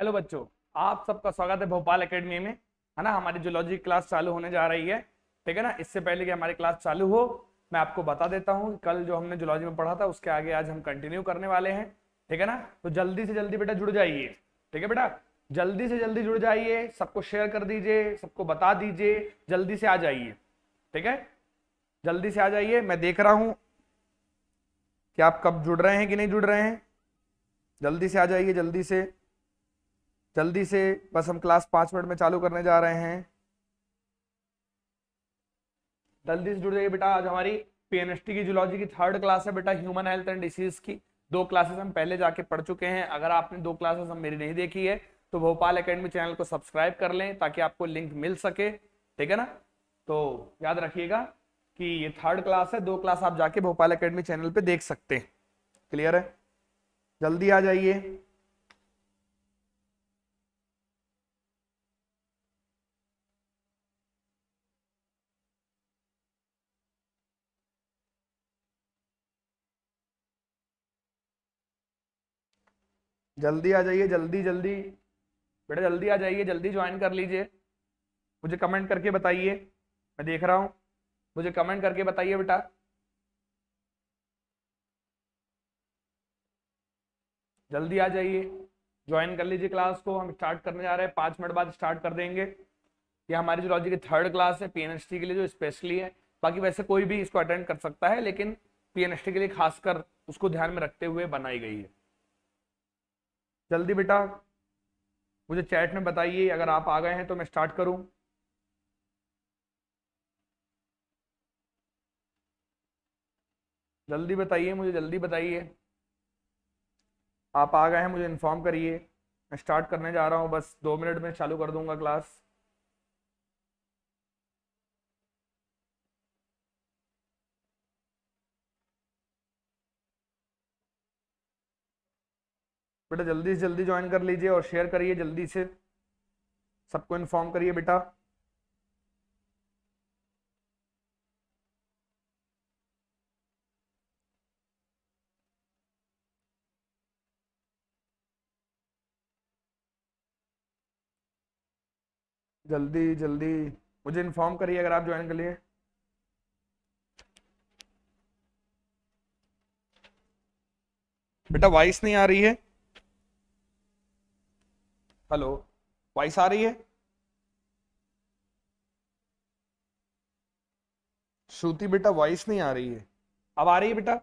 Hello बच्चों आप सबका स्वागत है भोपाल एकेडमी में है ना हमारी लॉजिक क्लास चालू होने जा रही है ठीक है ना इससे पहले कि हमारी क्लास चालू हो मैं आपको बता देता हूँ कल जो हमने जोलॉजी में पढ़ा था उसके आगे आज हम कंटिन्यू करने वाले हैं ठीक है ना तो जल्दी से जल्दी बेटा जुड़ जाइए ठीक है बेटा जल्दी से जल्दी जुड़ जाइए सबको शेयर कर दीजिए सबको बता दीजिए जल्दी से आ जाइए ठीक है जल्दी से आ जाइए मैं देख रहा हूं कि आप कब जुड़ रहे हैं कि नहीं जुड़ रहे हैं जल्दी से आ जाइए जल्दी से जल्दी से बस हम क्लास पांच मिनट में चालू करने जा रहे हैं जल्दी से जुड़ जाइए बेटा आज हमारी पीएनएसटी की जूलॉजी की थर्ड क्लास है बेटा ह्यूमन हेल्थ एंड डिसीज की दो क्लासेस हम पहले जाके पढ़ चुके हैं अगर आपने दो क्लासेस हम मेरी नहीं देखी है तो भोपाल अकेडमी चैनल को सब्सक्राइब कर लें ताकि आपको लिंक मिल सके ठीक है ना तो याद रखिएगा कि ये थर्ड क्लास है दो क्लास आप जाके भोपाल अकेडमी चैनल पे देख सकते हैं क्लियर है जल्दी आ जाइए जल्दी आ जाइए जल्दी जल्दी बेटा जल्दी आ जाइए जल्दी ज्वाइन कर लीजिए मुझे कमेंट करके बताइए मैं देख रहा हूँ मुझे कमेंट करके बताइए बेटा जल्दी आ जाइए ज्वाइन कर लीजिए क्लास को हम स्टार्ट करने जा रहे हैं पाँच मिनट बाद स्टार्ट कर देंगे ये हमारी जो लॉजी की थर्ड क्लास है पीएनएसटी के लिए जो स्पेशली है बाकी वैसे कोई भी इसको अटेंड कर सकता है लेकिन पीएनएसटी के लिए खासकर उसको ध्यान में रखते हुए बनाई गई है जल्दी बेटा मुझे चैट में बताइए अगर आप आ गए हैं तो मैं स्टार्ट करूं जल्दी बताइए मुझे जल्दी बताइए आप आ गए हैं मुझे इन्फॉर्म करिए मैं स्टार्ट करने जा रहा हूँ बस दो मिनट में चालू कर दूंगा क्लास बेटा जल्दी से जल्दी ज्वाइन कर लीजिए और शेयर करिए जल्दी से सबको इन्फॉर्म करिए बेटा जल्दी जल्दी मुझे इन्फॉर्म करिए अगर आप ज्वाइन कर लिए बेटा वॉइस नहीं आ रही है हेलो वॉइस आ रही है श्रुति बेटा वॉइस नहीं आ रही है अब आ रही है बेटा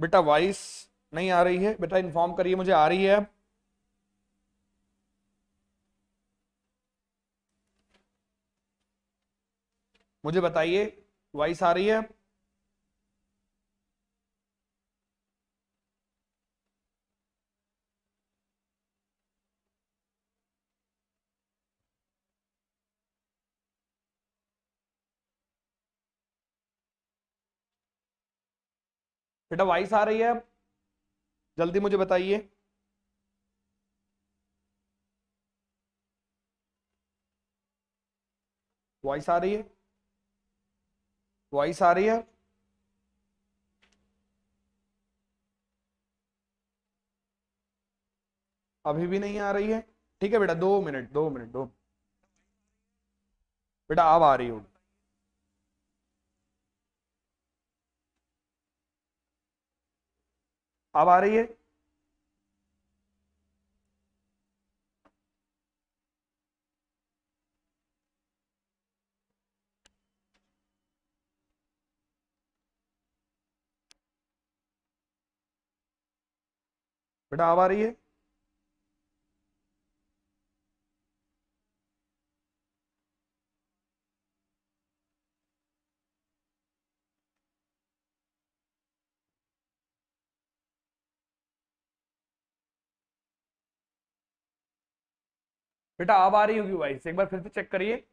बेटा वॉइस नहीं आ रही है बेटा इन्फॉर्म करिए मुझे आ रही है अब मुझे बताइए वॉइस आ रही है बेटा वॉइस आ रही है अब जल्दी मुझे बताइए वॉइस आ रही है वॉइस आ रही है अभी भी नहीं आ रही है ठीक है बेटा दो मिनट दो मिनट दो बेटा अब आ रही होगी अब आ रही है बेटा अब आ रही है बेटा अब आ रही होगी वॉइस एक बार फिर से चेक करिए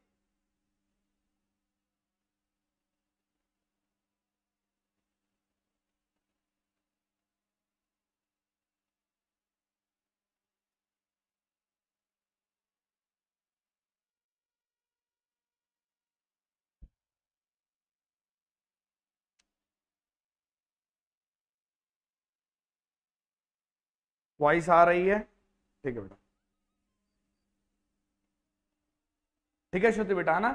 वॉइस आ रही है ठीक है बेटा ठीक है श्रुति ना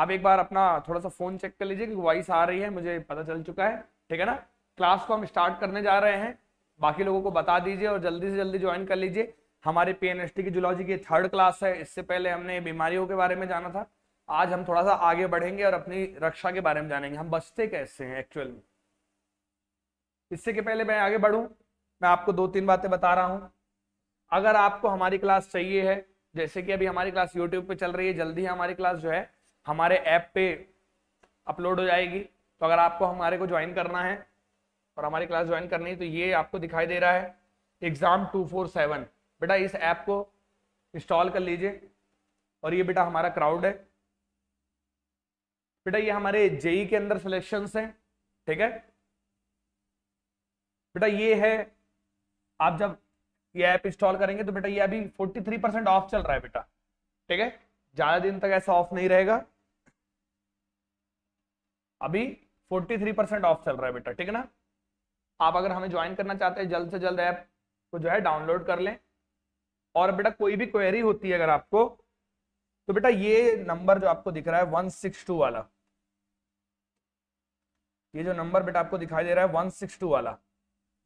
आप एक बार अपना थोड़ा सा फोन चेक कर लीजिए कि वॉइस आ रही है मुझे पता चल चुका है ठीक है ना क्लास को हम स्टार्ट करने जा रहे हैं बाकी लोगों को बता दीजिए और जल्दी से जल्दी ज्वाइन कर लीजिए हमारे पीएनएसटी की जुलॉजी की थर्ड क्लास है इससे पहले हमने बीमारियों के बारे में जाना था आज हम थोड़ा सा आगे बढ़ेंगे और अपनी रक्षा के बारे में जानेंगे हम बचते कैसे हैं एक्चुअल में इससे के पहले मैं आगे बढ़ूं मैं आपको दो तीन बातें बता रहा हूं अगर आपको हमारी क्लास चाहिए है जैसे कि अभी हमारी क्लास यूट्यूब पे चल रही है जल्दी ही हमारी क्लास जो है हमारे ऐप पे अपलोड हो जाएगी तो अगर आपको हमारे को ज्वाइन करना है और हमारी क्लास ज्वाइन करनी है तो ये आपको दिखाई दे रहा है एग्ज़ाम टू फोर सेवन बेटा इस ऐप को इंस्टॉल कर लीजिए और ये बेटा हमारा क्राउड है बेटा ये हमारे जेई के अंदर सिलेक्शन है ठीक है बेटा ये है आप जब ये ऐप इंस्टॉल करेंगे तो बेटा ये अभी 43 परसेंट ऑफ चल रहा है बेटा ठीक है ज्यादा दिन तक ऐसा ऑफ नहीं रहेगा अभी 43 परसेंट ऑफ चल रहा है बेटा ठीक है ना आप अगर हमें ज्वाइन करना चाहते हैं जल्द से जल्द ऐप को जो है डाउनलोड कर लें और बेटा कोई भी क्वेरी होती है अगर आपको तो बेटा ये नंबर जो आपको दिख रहा है वन सिक्स टू वाला ये जो नंबर बेटा आपको दिखाई दे रहा है वन सिक्स टू वाला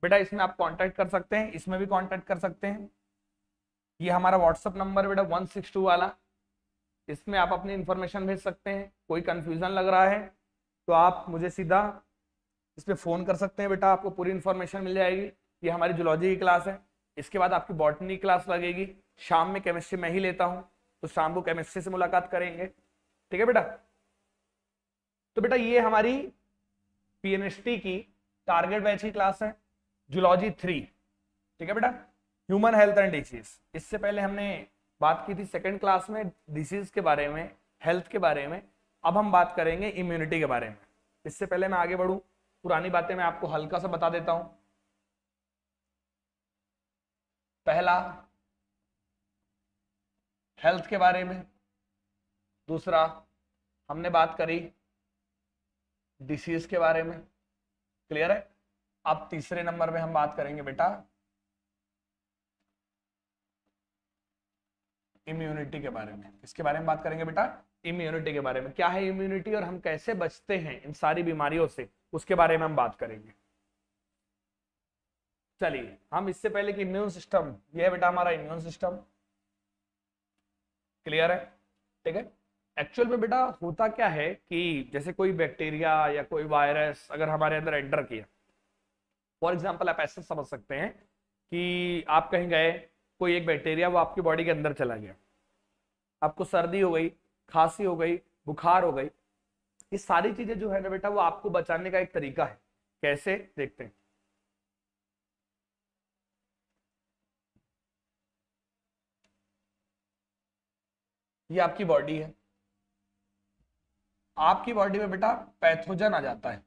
बेटा इसमें आप कॉन्टेक्ट कर सकते हैं इसमें भी कॉन्टेक्ट कर सकते हैं ये हमारा व्हाट्सअप नंबर बेटा वन सिक्स टू वाला इसमें आप अपनी इंफॉर्मेशन भेज सकते हैं कोई कन्फ्यूज़न लग रहा है तो आप मुझे सीधा इस पर फ़ोन कर सकते हैं बेटा आपको पूरी इन्फॉर्मेशन मिल जाएगी ये हमारी जुलॉजी की क्लास है इसके बाद आपकी बॉटनी क्लास लगेगी शाम में केमिस्ट्री मैं ही लेता हूँ तो शाम को केमिस्ट्री से मुलाकात करेंगे ठीक है बेटा तो बेटा ये हमारी पी की टारगेट बैच की क्लास है जुलॉजी थ्री ठीक है बेटा ह्यूमन हेल्थ एंड डिसीज इससे पहले हमने बात की थी सेकेंड क्लास में डिसीज के बारे में हेल्थ के बारे में अब हम बात करेंगे इम्यूनिटी के बारे में इससे पहले मैं आगे बढ़ू पुरानी बातें मैं आपको हल्का सा बता देता हूं पहला हेल्थ के बारे में दूसरा हमने बात करी डिसीज के बारे में क्लियर है अब तीसरे नंबर में हम बात करेंगे बेटा इम्यूनिटी के बारे में इसके बारे में बात करेंगे बेटा इम्यूनिटी के बारे में क्या है इम्यूनिटी और हम कैसे बचते हैं इन सारी बीमारियों से उसके बारे में हम बात करेंगे चलिए हम इससे पहले कि इम्यून सिस्टम यह बेटा हमारा इम्यून सिस्टम क्लियर है ठीक है एक्चुअल में बेटा होता क्या है कि जैसे कोई बैक्टीरिया या कोई वायरस अगर हमारे अंदर एंटर किया फॉर एग्जाम्पल आप ऐसे समझ सकते हैं कि आप कहीं गए कोई एक बैक्टीरिया वो आपकी बॉडी के अंदर चला गया आपको सर्दी हो गई खांसी हो गई बुखार हो गई ये सारी चीजें जो है ना बेटा वो आपको बचाने का एक तरीका है कैसे देखते हैं ये आपकी बॉडी है आपकी बॉडी में बेटा पैथोजन आ जाता है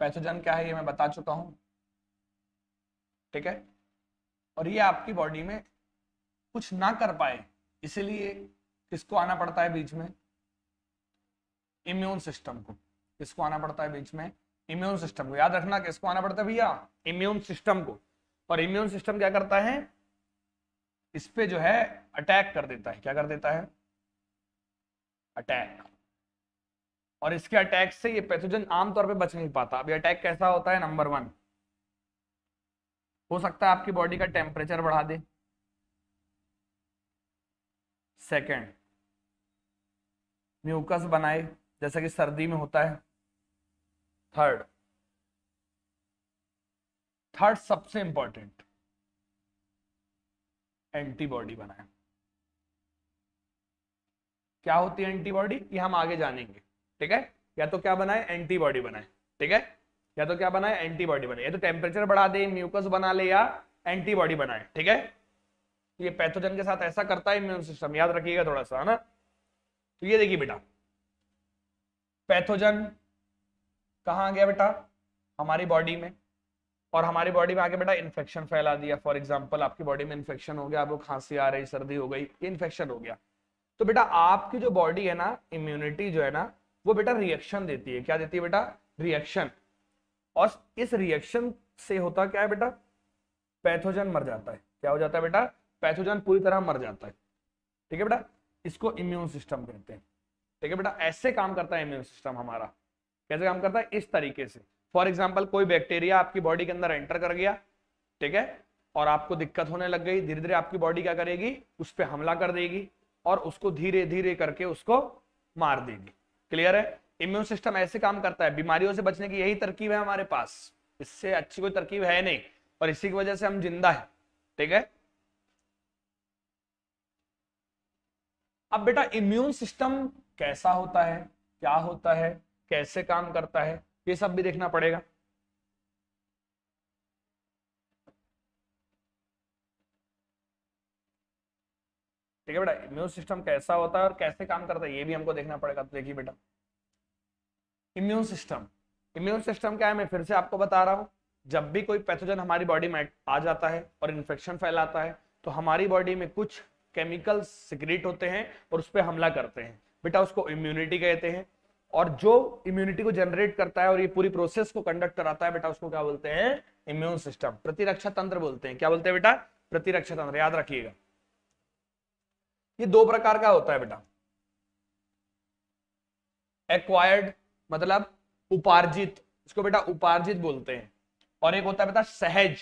पैथोजन क्या है ये मैं बता चुका हूं ठीक है और ये आपकी बॉडी में कुछ ना कर पाए इसीलिए किसको आना पड़ता है बीच में इम्यून सिस्टम को किसको आना पड़ता है बीच में इम्यून सिस्टम को याद रखना किसको आना पड़ता है भैया इम्यून सिस्टम को और इम्यून सिस्टम क्या करता है इस पे जो है अटैक कर देता है क्या कर देता है अटैक और इसके अटैक से ये पैथोजन आमतौर पे बच नहीं पाता अभी अटैक कैसा होता है नंबर वन हो सकता है आपकी बॉडी का टेम्परेचर बढ़ा दे सेकंड म्यूकस बनाए जैसा कि सर्दी में होता है थर्ड थर्ड सबसे इंपॉर्टेंट एंटीबॉडी बनाए क्या होती है एंटीबॉडी ये हम आगे जानेंगे ठीक है या तो क्या बनाए एंटीबॉडी बनाए ठीक है या तो क्या बनाए एंटीबॉडी बनाए या तो टेम्परेचर बढ़ा दे म्यूकस बना ले या एंटीबॉडी बनाए ठीक है ये पैथोजन के साथ ऐसा करता है इम्यून सिस्टम याद रखिएगा थोड़ा सा है ना तो ये देखिए बेटा पैथोजन कहाँ आ गया बेटा हमारी बॉडी में और हमारी बॉडी में आके बेटा इन्फेक्शन फैला दिया फॉर एग्जाम्पल आपकी बॉडी में इन्फेक्शन हो गया आपको खांसी आ रही सर्दी हो गई इन्फेक्शन हो गया तो बेटा आपकी जो बॉडी है ना इम्यूनिटी जो है ना वो बेटा रिएक्शन देती है क्या देती है बेटा रिएक्शन और इस रिएक्शन से होता क्या है बेटा पैथोजन मर जाता है क्या हो जाता है बेटा पैथोजन पूरी तरह मर जाता है ठीक है बेटा इसको इम्यून सिस्टम कहते हैं ठीक है बेटा ऐसे काम करता है इम्यून सिस्टम हमारा कैसे काम करता है इस तरीके से फॉर एग्जाम्पल कोई बैक्टीरिया आपकी बॉडी के अंदर एंटर कर गया ठीक है और आपको दिक्कत होने लग गई धीरे धीरे आपकी बॉडी क्या करेगी उस पर हमला कर देगी और उसको धीरे धीरे करके उसको मार देगी क्लियर है इम्यून सिस्टम ऐसे काम करता है बीमारियों से बचने की यही तरकीब है हमारे पास इससे अच्छी कोई तरकीब है नहीं और इसी की वजह से हम जिंदा है ठीक है अब बेटा इम्यून सिस्टम कैसा होता है क्या होता है कैसे काम करता है ये सब भी देखना पड़ेगा ठीक है बेटा इम्यून सिस्टम कैसा होता है और कैसे काम करता है ये भी हमको देखना पड़ेगा तो देखिए बेटा इम्यून सिस्टम इम्यून सिस्टम क्या है मैं फिर से आपको बता रहा हूँ जब भी कोई पैथोजन हमारी बॉडी में आ जाता है और इन्फेक्शन फैलाता है तो हमारी बॉडी में कुछ केमिकल सिक्रेट होते हैं और उस पर हमला करते हैं बेटा उसको इम्यूनिटी कहते हैं और जो इम्यूनिटी को जनरेट करता है और ये पूरी प्रोसेस को कंडक्ट कराता है बेटा उसको क्या बोलते हैं इम्यून सिस्टम प्रतिरक्षा तंत्र बोलते हैं क्या बोलते हैं बेटा प्रतिरक्षा तंत्र याद रखिएगा ये दो प्रकार का होता है बेटा एक्वायर्ड मतलब उपार्जित इसको बेटा उपार्जित बोलते हैं और एक होता है बेटा सहज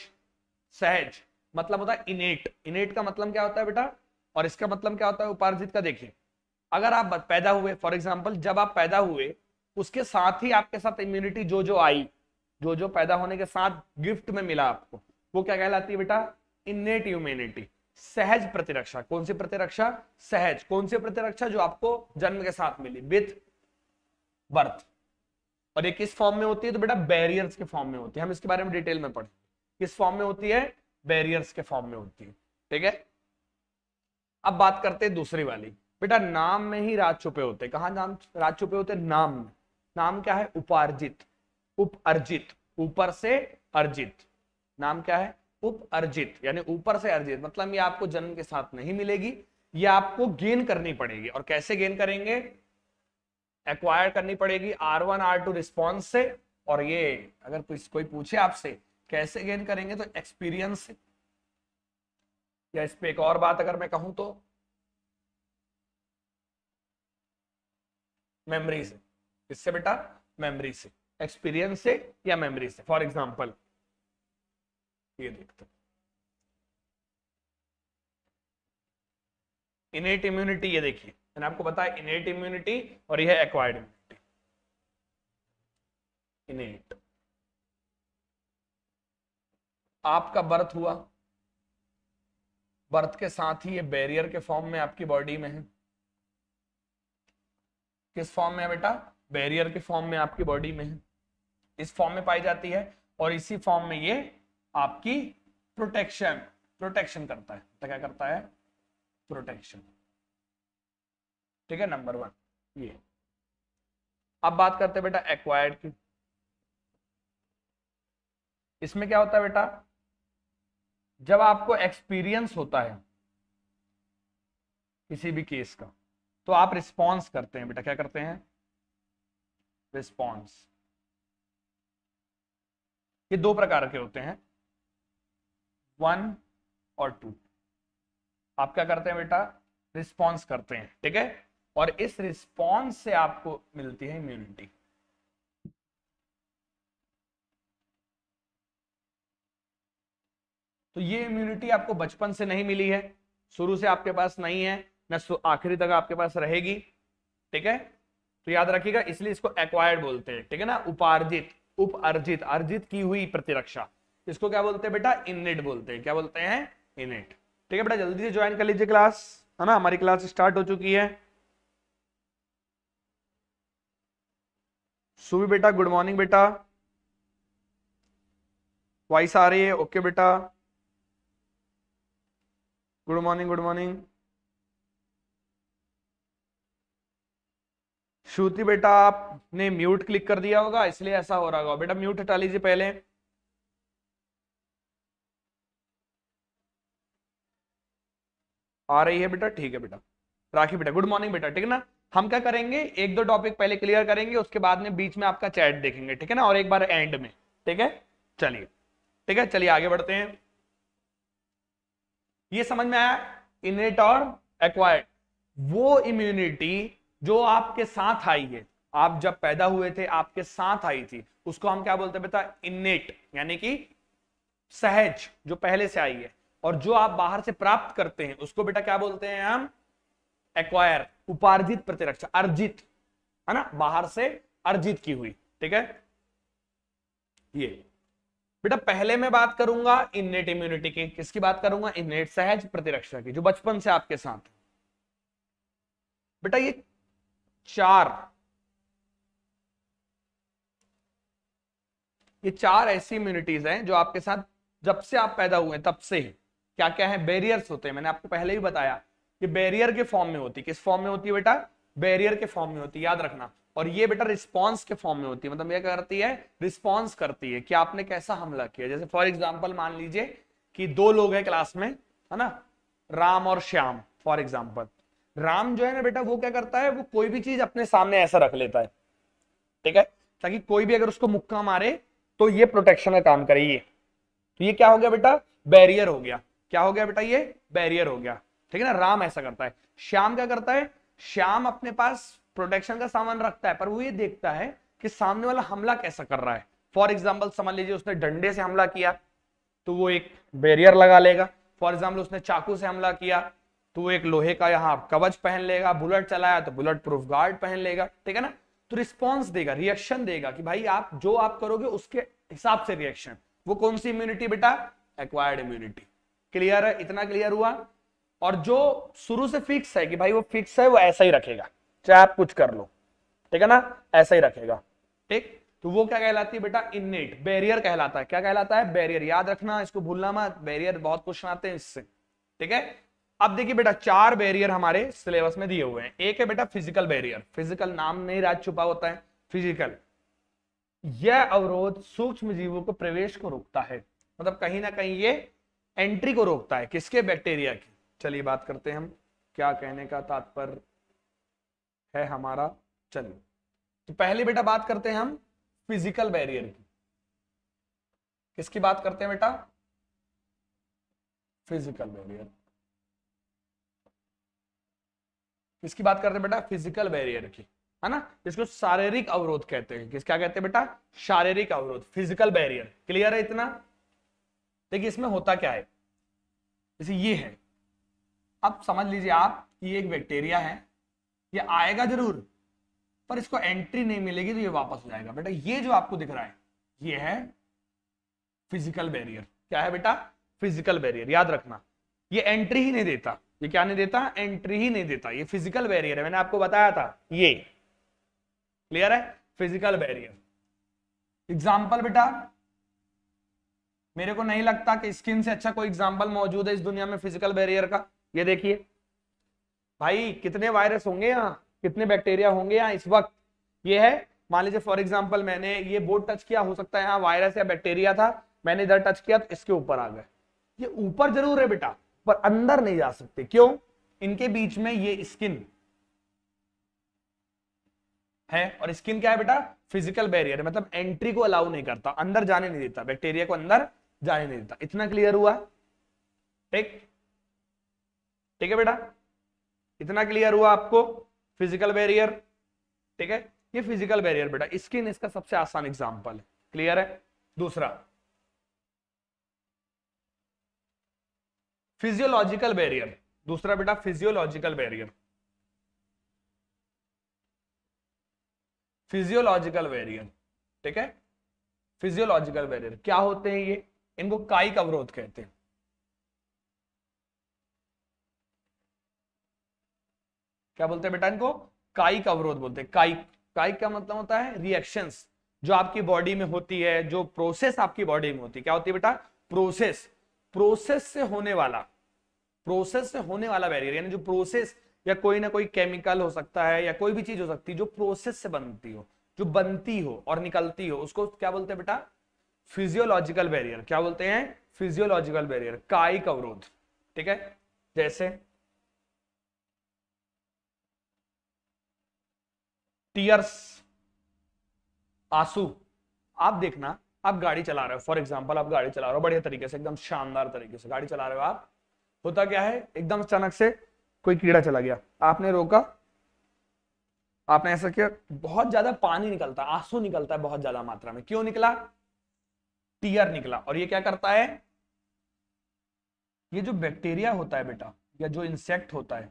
सहज मतलब होता है इनेट इनेट का मतलब क्या होता है बेटा और इसका मतलब क्या होता है उपार्जित का देखिए अगर आप पैदा हुए फॉर एग्जाम्पल जब आप पैदा हुए उसके साथ ही आपके साथ इम्यूनिटी जो जो आई जो जो पैदा होने के साथ गिफ्ट में मिला आपको वो क्या कहलाती है बेटा इनेट इम्यूनिटी सहज प्रतिरक्षा कौन सी प्रतिरक्षा सहज कौन सी प्रतिरक्षा जो आपको जन्म के साथ मिली विथ बर्थ और ये किस फॉर्म में होती है तो बेटा बैरियर्स के फॉर्म में होती है हम इसके बारे में डिटेल में पढ़ेंगे किस फॉर्म में होती है बैरियर्स के फॉर्म में होती है ठीक है अब बात करते हैं दूसरी वाली बेटा नाम में ही राज छुपे होते कहा नाम राज छुपे होते नाम में नाम क्या है उपार्जित उप अर्जित ऊपर से अर्जित नाम क्या है उप अर्जित यानी ऊपर से अर्जित मतलब ये आपको जन्म के साथ नहीं मिलेगी ये आपको गेन करनी पड़ेगी और कैसे गेन करेंगे एक्वायर करनी पड़ेगी R one R two response से और ये अगर कोई पूछे आपसे कैसे गेन करेंगे तो एक्सपीरियंस से या इस पर एक और बात अगर मैं कहूं तो मेमरी से इससे बेटा मेमरी से एक्सपीरियंस से या मेमरी से फॉर एग्जाम्पल ये देखते हैं इनेट इम्यूनिटी ये देखिए मैंने आपको बताया इनेट इम्यूनिटी और यह एक्वायर्ड इम्यूनिटी इनेट आपका बर्थ हुआ बर्थ के साथ ही ये बैरियर के फॉर्म में आपकी बॉडी में है किस फॉर्म में है बेटा बैरियर के फॉर्म में आपकी बॉडी में है इस फॉर्म में पाई जाती है और इसी फॉर्म में ये आपकी प्रोटेक्शन प्रोटेक्शन करता है तो क्या करता है प्रोटेक्शन ठीक है नंबर वन ये अब बात करते हैं बेटा एक्वायर्ड की इसमें क्या होता है बेटा जब आपको एक्सपीरियंस होता है किसी भी केस का तो आप रिस्पॉन्स करते हैं बेटा क्या करते हैं रिस्पॉन्स ये दो प्रकार के होते हैं वन और टू आप क्या करते हैं बेटा रिस्पॉन्स करते हैं ठीक है और इस रिस्पॉन्स से आपको मिलती है इम्यूनिटी तो ये इम्यूनिटी आपको बचपन से नहीं मिली है शुरू से आपके पास नहीं है न आखिरी तक आपके पास रहेगी ठीक है तो याद रखिएगा इसलिए इसको एक्वायर्ड बोलते हैं ठीक है ना उपार्जित उप अर्जित अर्जित की हुई प्रतिरक्षा इसको क्या बोलते हैं बेटा इनिट बोलते हैं क्या बोलते हैं इनिट ठीक है बेटा जल्दी से ज्वाइन कर लीजिए क्लास है ना हमारी क्लास स्टार्ट हो चुकी है सुबह बेटा गुड मॉर्निंग बेटा वॉइस आ रही है ओके बेटा good morning good morning Shruti बेटा आपने म्यूट क्लिक कर दिया होगा इसलिए ऐसा हो रहा होगा बेटा म्यूट हटा लीजिए पहले आ रही है बेटा ठीक है बेटा राखी बेटा गुड मॉर्निंग बेटा ठीक है ना हम क्या करेंगे एक दो टॉपिक पहले क्लियर करेंगे उसके बाद में बीच में आपका चैट देखेंगे ठीक है ना और एक बार एंड में ठीक है चलिए ठीक है चलिए आगे बढ़ते हैं ये समझ में आया इनेट और एक्वायर्ड वो इम्यूनिटी जो आपके साथ आई है आप जब पैदा हुए थे आपके साथ आई थी उसको हम क्या बोलते हैं बेटा इनेट यानी कि सहज जो पहले से आई है और जो आप बाहर से प्राप्त करते हैं उसको बेटा क्या बोलते हैं हम एक्वायर उपार्जित प्रतिरक्षा अर्जित है ना बाहर से अर्जित की हुई ठीक है ये बेटा पहले मैं बात करूंगा इननेट इम्यूनिटी की किसकी बात करूंगा इननेट सहज प्रतिरक्षा की जो बचपन से आपके साथ बेटा ये चार ये चार ऐसी इम्यूनिटीज हैं जो आपके साथ जब से आप पैदा हुए तब से ही क्या क्या है बैरियर्स होते हैं मैंने आपको पहले ही बताया कि बैरियर के फॉर्म में होती है किस फॉर्म में होती है बेटा बैरियर के फॉर्म में होती है याद रखना और ये बेटा रिस्पॉन्स के फॉर्म में होती है मतलब ये करती है रिस्पॉन्स करती है कि आपने कैसा हमला किया जैसे फॉर एग्जाम्पल मान लीजिए कि दो लोग हैं क्लास में है ना राम और श्याम फॉर एग्जाम्पल राम जो है ना बेटा वो क्या करता है वो कोई भी चीज अपने सामने ऐसा रख लेता है ठीक है ताकि कोई भी अगर उसको मुक्का मारे तो ये प्रोटेक्शन का काम करे ये तो ये क्या हो गया बेटा बैरियर हो गया क्या हो गया बेटा ये बैरियर हो गया ठीक है ना राम ऐसा करता है श्याम क्या करता है श्याम अपने पास प्रोटेक्शन का सामान रखता है पर वो ये देखता है कि सामने वाला हमला कैसा कर रहा है फॉर एग्जाम्पल समझ लीजिए उसने डंडे से हमला किया तो वो एक बैरियर लगा लेगा फॉर एग्जाम्पल उसने चाकू से हमला किया तो वो एक लोहे का यहाँ कवच पहन लेगा बुलेट चलाया तो बुलेट प्रूफ गार्ड पहन लेगा ठीक है ना तो रिस्पॉन्स देगा रिएक्शन देगा कि भाई आप जो आप करोगे उसके हिसाब से रिएक्शन वो कौन सी इम्यूनिटी बेटा एक्वायर्ड इम्यूनिटी क्लियर है इतना क्लियर हुआ और जो शुरू से फिक्स है कि भाई वो फिक्स है वो ऐसा ही रखेगा चाहे आप कुछ कर लो ठीक है ना ऐसा ही रखेगा ठीक तो वो क्या कहलाती है बेटा इननेट बैरियर कहलाता है क्या कहलाता है बैरियर याद रखना इसको भूलना मत बैरियर बहुत क्वेश्चन आते हैं इससे ठीक है अब देखिए बेटा चार बैरियर हमारे सिलेबस में दिए हुए हैं एक है बेटा फिजिकल बैरियर फिजिकल नाम नहीं राज छुपा होता है फिजिकल यह अवरोध सूक्ष्म जीवों को प्रवेश को रोकता है मतलब कहीं ना कहीं ये एंट्री को रोकता है किसके बैक्टीरिया की चलिए बात करते हैं हम क्या कहने का तात्पर्य है हमारा चलिए तो पहले बेटा बात करते हैं हम फिजिकल बैरियर की किसकी बात करते हैं बेटा फिजिकल बैरियर किसकी बात करते हैं बेटा फिजिकल बैरियर की है ना इसको शारीरिक अवरोध कहते हैं किस क्या कहते हैं बेटा शारीरिक अवरोध फिजिकल बैरियर क्लियर है इतना देखिए इसमें होता क्या है जैसे ये है अब समझ लीजिए आप ये एक बैक्टीरिया है ये आएगा जरूर पर इसको एंट्री नहीं मिलेगी तो ये वापस हो जाएगा बेटा ये जो आपको दिख रहा है ये है फिजिकल बैरियर क्या है बेटा फिजिकल बैरियर याद रखना ये एंट्री ही नहीं देता ये क्या नहीं देता एंट्री ही नहीं देता ये फिजिकल बैरियर है मैंने आपको बताया था ये क्लियर है फिजिकल बैरियर एग्जाम्पल बेटा मेरे को नहीं लगता कि स्किन से अच्छा कोई एग्जाम्पल मौजूद है इस दुनिया में फिजिकल बैरियर का ये देखिए भाई कितने वायरस होंगे यहाँ कितने बैक्टीरिया होंगे यहाँ इस वक्त ये है मान लीजिए फॉर एग्जाम्पल मैंने ये बोर्ड टच किया हो सकता है यहाँ वायरस या बैक्टीरिया था मैंने इधर टच किया तो इसके ऊपर आ गए ये ऊपर जरूर है बेटा पर अंदर नहीं जा सकते क्यों इनके बीच में ये स्किन है और स्किन क्या है बेटा फिजिकल बैरियर मतलब एंट्री को अलाउ नहीं करता अंदर जाने नहीं देता बैक्टीरिया को अंदर जाने नहीं देता इतना क्लियर हुआ ठीक ठीक है बेटा इतना क्लियर हुआ आपको फिजिकल बैरियर ठीक है ये फिजिकल बैरियर बेटा स्किन इसका सबसे आसान एग्जांपल है क्लियर है दूसरा फिजियोलॉजिकल बैरियर दूसरा बेटा फिजियोलॉजिकल बैरियर फिजियोलॉजिकल बैरियर ठीक है फिजियोलॉजिकल बैरियर क्या होते हैं ये इनको कायिक अवरोध कहते हैं क्या बोलते हैं बेटा इनको कायिक अवरोध बोलते हैं कायिक कायिक का मतलब होता है रिएक्शंस जो आपकी बॉडी में होती है जो प्रोसेस आपकी बॉडी में होती है क्या होती है बेटा प्रोसेस प्रोसेस से होने वाला प्रोसेस से होने वाला बैरियर यानी जो प्रोसेस या कोई ना कोई केमिकल हो सकता है या कोई भी चीज हो सकती है जो प्रोसेस से बनती हो जो बनती हो और निकलती हो उसको क्या बोलते हैं बेटा फिजियोलॉजिकल बैरियर क्या बोलते हैं फिजियोलॉजिकल बैरियर कायिक अवरोध ठीक है जैसे टीयर्स आंसू आप देखना आप गाड़ी चला रहे हो फॉर एग्जाम्पल आप गाड़ी चला रहे हो बढ़िया तरीके से एकदम शानदार तरीके से गाड़ी चला रहे हो आप होता क्या है एकदम अचानक से कोई कीड़ा चला गया आपने रोका आपने ऐसा किया बहुत ज्यादा पानी निकलता आंसू निकलता है बहुत ज्यादा मात्रा में क्यों निकला टीयर निकला और ये क्या करता है ये जो बैक्टीरिया होता है बेटा या जो इंसेक्ट होता है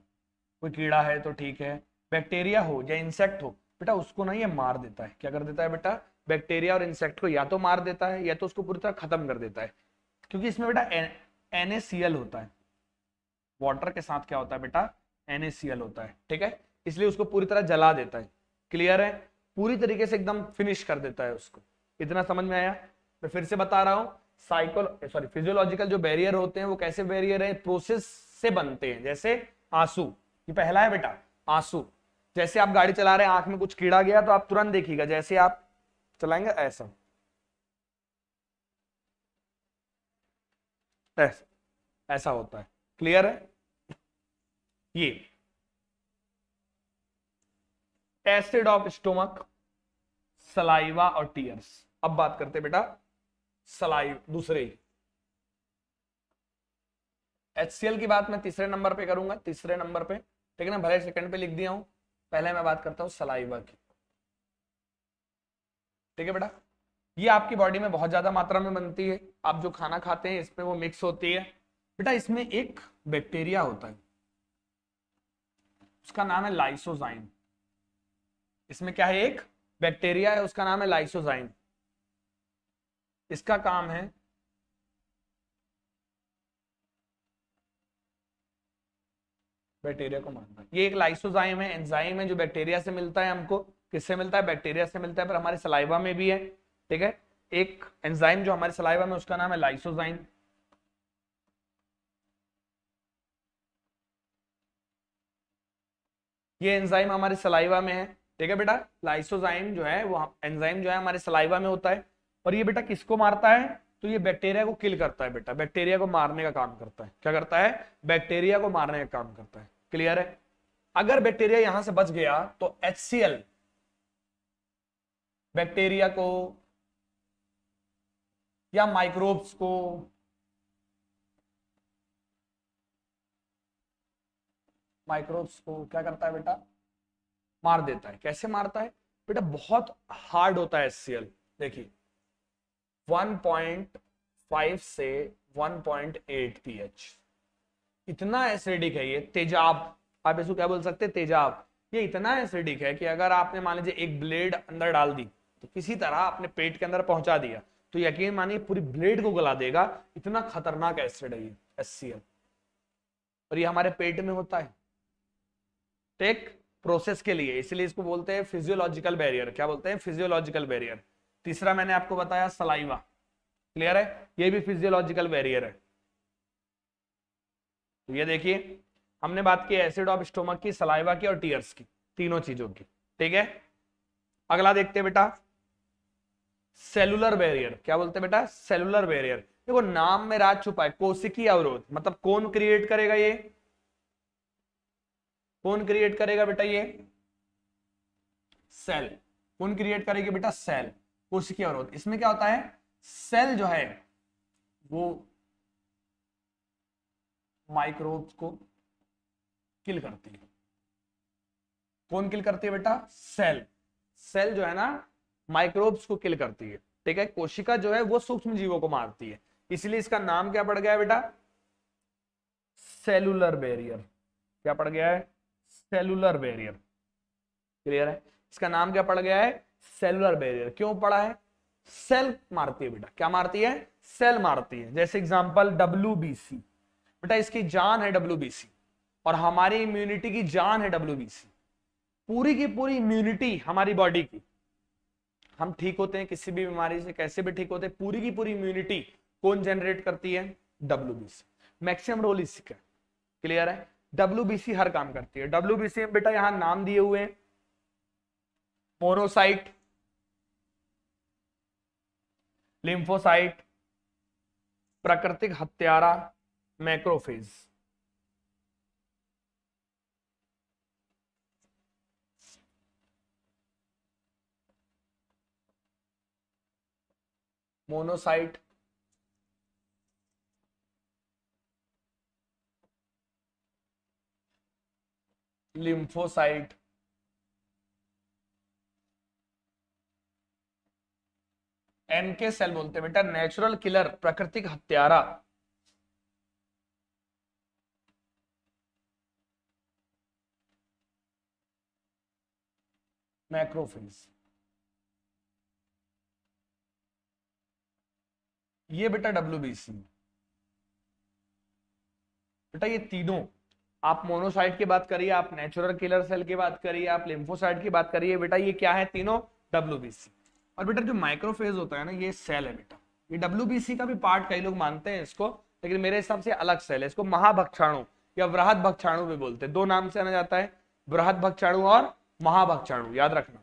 कोई कीड़ा है तो ठीक है बैक्टीरिया हो या इंसेक्ट हो बेटा उसको ना ये मार देता है क्या कर देता है बेटा बैक्टीरिया और इंसेक्ट को या तो मार देता है या तो उसको पूरी तरह खत्म कर देता है क्योंकि इसमें बेटा एन होता है वाटर के साथ क्या होता है बेटा एन होता है ठीक है इसलिए उसको पूरी तरह जला देता है क्लियर है पूरी तरीके से एकदम फिनिश कर देता है उसको इतना समझ में आया मैं फिर से बता रहा हूं साइकोल सॉरी फिजियोलॉजिकल जो बैरियर होते हैं वो कैसे बैरियर है प्रोसेस से बनते हैं जैसे आंसू ये पहला है बेटा आंसू जैसे आप गाड़ी चला रहे हैं आंख में कुछ कीड़ा गया तो आप तुरंत देखिएगा जैसे आप चलाएंगे ऐसा ऐसा ऐसा होता है क्लियर है ये एसिड ऑफ स्टोमक सलाइवा और टीयर्स अब बात करते बेटा सलाइव ही एचसीएल की बात मैं तीसरे नंबर पे करूंगा तीसरे नंबर पे ठीक है ना भले सेकंड पे लिख दिया हूं पहले मैं बात करता हूं सलाइवा की ठीक है बेटा ये आपकी बॉडी में बहुत ज्यादा मात्रा में बनती है आप जो खाना खाते हैं इसमें वो मिक्स होती है बेटा इसमें एक बैक्टीरिया होता है उसका नाम है लाइसोजाइन इसमें क्या है एक बैक्टीरिया है उसका नाम है लाइसोजाइन इसका काम है बैक्टीरिया को मारना ये एक लाइसोजाइम है एंजाइम है जो बैक्टीरिया से मिलता है हमको किससे मिलता है बैक्टीरिया से मिलता है पर हमारे सलाइवा में भी है ठीक है एक एंजाइम जो हमारे सलाइवा में उसका नाम है लाइसोजाइम ये एंजाइम हमारे सलाइवा में है ठीक है बेटा लाइसोजाइम जो है वो एंजाइम जो है हमारे सलाइवा में होता है और ये बेटा किसको मारता है तो ये बैक्टीरिया को किल करता है बेटा बैक्टीरिया को मारने का काम करता है क्या करता है बैक्टीरिया को मारने का काम करता है क्लियर है अगर बैक्टीरिया यहां से बच गया तो एच बैक्टीरिया को या माइक्रोब्स को माइक्रोब्स को क्या करता है बेटा मार देता है कैसे मारता है बेटा बहुत हार्ड होता है एच देखिए 1.5 से 1.8 पीएच इतना एसिडिक है ये तेजाब आप इसको क्या बोल सकते हैं तेजाब ये इतना एसिडिक है कि अगर आपने मान लीजिए एक ब्लेड अंदर डाल दी तो किसी तरह आपने पेट के अंदर पहुंचा दिया तो यकीन मानिए पूरी ब्लेड को गला देगा इतना खतरनाक एसिड है ये एस और ये हमारे पेट में होता है टेक प्रोसेस के लिए इसलिए इसको बोलते हैं फिजियोलॉजिकल बैरियर क्या बोलते हैं फिजियोलॉजिकल बैरियर तीसरा मैंने आपको बताया सलाइवा क्लियर है ये भी फिजियोलॉजिकल बैरियर है तो ये देखिए हमने बात की एसिड ऑफ स्टोमक की सलाइवा की और टीयर्स की तीनों चीजों की ठीक है अगला देखते हैं बेटा सेलुलर बैरियर क्या बोलते हैं बेटा सेलुलर बैरियर देखो नाम में राज छुपा है कोशिकी अवरोध मतलब कौन क्रिएट करेगा ये कौन क्रिएट करेगा बेटा ये सेल कौन क्रिएट करेगी बेटा सेल कोशिकीय अवरोध इसमें क्या होता है सेल जो है वो माइक्रोब्स को किल करती है कौन किल करती है बेटा सेल सेल जो है ना माइक्रोब्स को किल करती है ठीक है कोशिका जो है वो सूक्ष्म जीवों को मारती है इसलिए इसका नाम क्या पड़ गया है बेटा सेलुलर बैरियर क्या पड़ गया है सेलुलर बैरियर क्लियर है इसका नाम क्या पड़ गया है सेलुलर बैरियर क्यों पड़ा है सेल मारती है बेटा क्या मारती है सेल मारती है जैसे एग्जांपल डब्ल्यू बेटा इसकी जान है डब्ल्यू और हमारी इम्यूनिटी की जान है डब्ल्यू पूरी की पूरी इम्यूनिटी हमारी बॉडी की हम ठीक होते हैं किसी भी बीमारी से कैसे भी ठीक होते हैं पूरी की पूरी इम्यूनिटी कौन जनरेट करती है डब्ल्यू मैक्सिमम रोल इसी का क्लियर है डब्ल्यू हर काम करती है डब्ल्यू में बेटा यहाँ नाम दिए हुए हैं मोनोसाइट लिम्फोसाइट प्राकृतिक हत्यारा macrophage monocyte lymphocyte NK cell बोलते हैं बेटा नेचुरल किलर प्राकृतिक हत्यारा मैक्रोफेज ये बेटा डब्ल्यूबीसी बेटा ये तीनों आप मोनोसाइट की बात करिए आप नेचुरल किलर सेल की बात करिए आप लिम्फोसाइट की बात करिए बेटा ये क्या है तीनों डब्ल्यूबीसी और बेटा जो माइक्रोफेज होता है ना ये सेल है बेटा ये डब्ल्यू का भी पार्ट कई लोग मानते हैं इसको लेकिन मेरे हिसाब से अलग सेल है इसको महाभक्षाणु या वृहद भक्षाणु भी बोलते हैं दो नाम से आना जाता है वृहद भक्षाणु और महाभक्षाणु याद रखना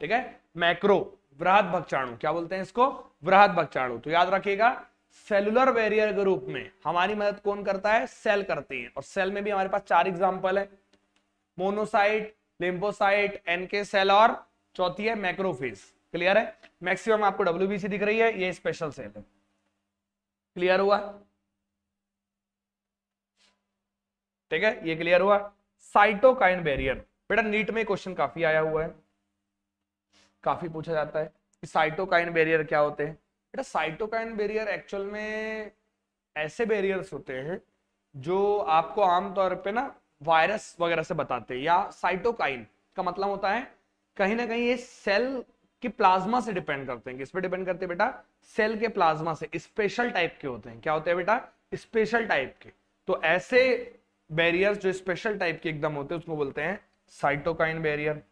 ठीक है मैक्रो वृहद भक्षाणु क्या बोलते हैं इसको वृहद भक्षाणु तो याद रखिएगा सेलुलर वेरियर के रूप में हमारी मदद कौन करता है सेल करती है और सेल में भी हमारे पास चार एग्जाम्पल है मोनोसाइट लिम्बोसाइट एनके सेल और चौथी है मैक्रोफेज क्लियर है मैक्सिमम आपको डब्ल्यू दिख रही है ये स्पेशल सेल है क्लियर हुआ ठीक है ये क्लियर हुआ साइटोकाइन बैरियर बेटा नीट में क्वेश्चन काफी आया हुआ है काफी पूछा जाता है कि साइटोकाइन बैरियर क्या होते हैं बेटा साइटोकाइन बैरियर एक्चुअल में ऐसे बैरियर्स होते हैं जो आपको आमतौर पे ना वायरस वगैरह से बताते हैं या साइटोकाइन का मतलब होता है कहीं ना कहीं ये सेल कि प्लाज्मा से डिपेंड करते हैं किस पे डिपेंड करते हैं बेटा सेल के प्लाज्मा से स्पेशल टाइप के होते हैं क्या होते हैं बेटा स्पेशल टाइप के तो ऐसे बैरियर जो स्पेशल टाइप के एकदम होते हैं उसको बोलते हैं साइटोकाइन बैरियर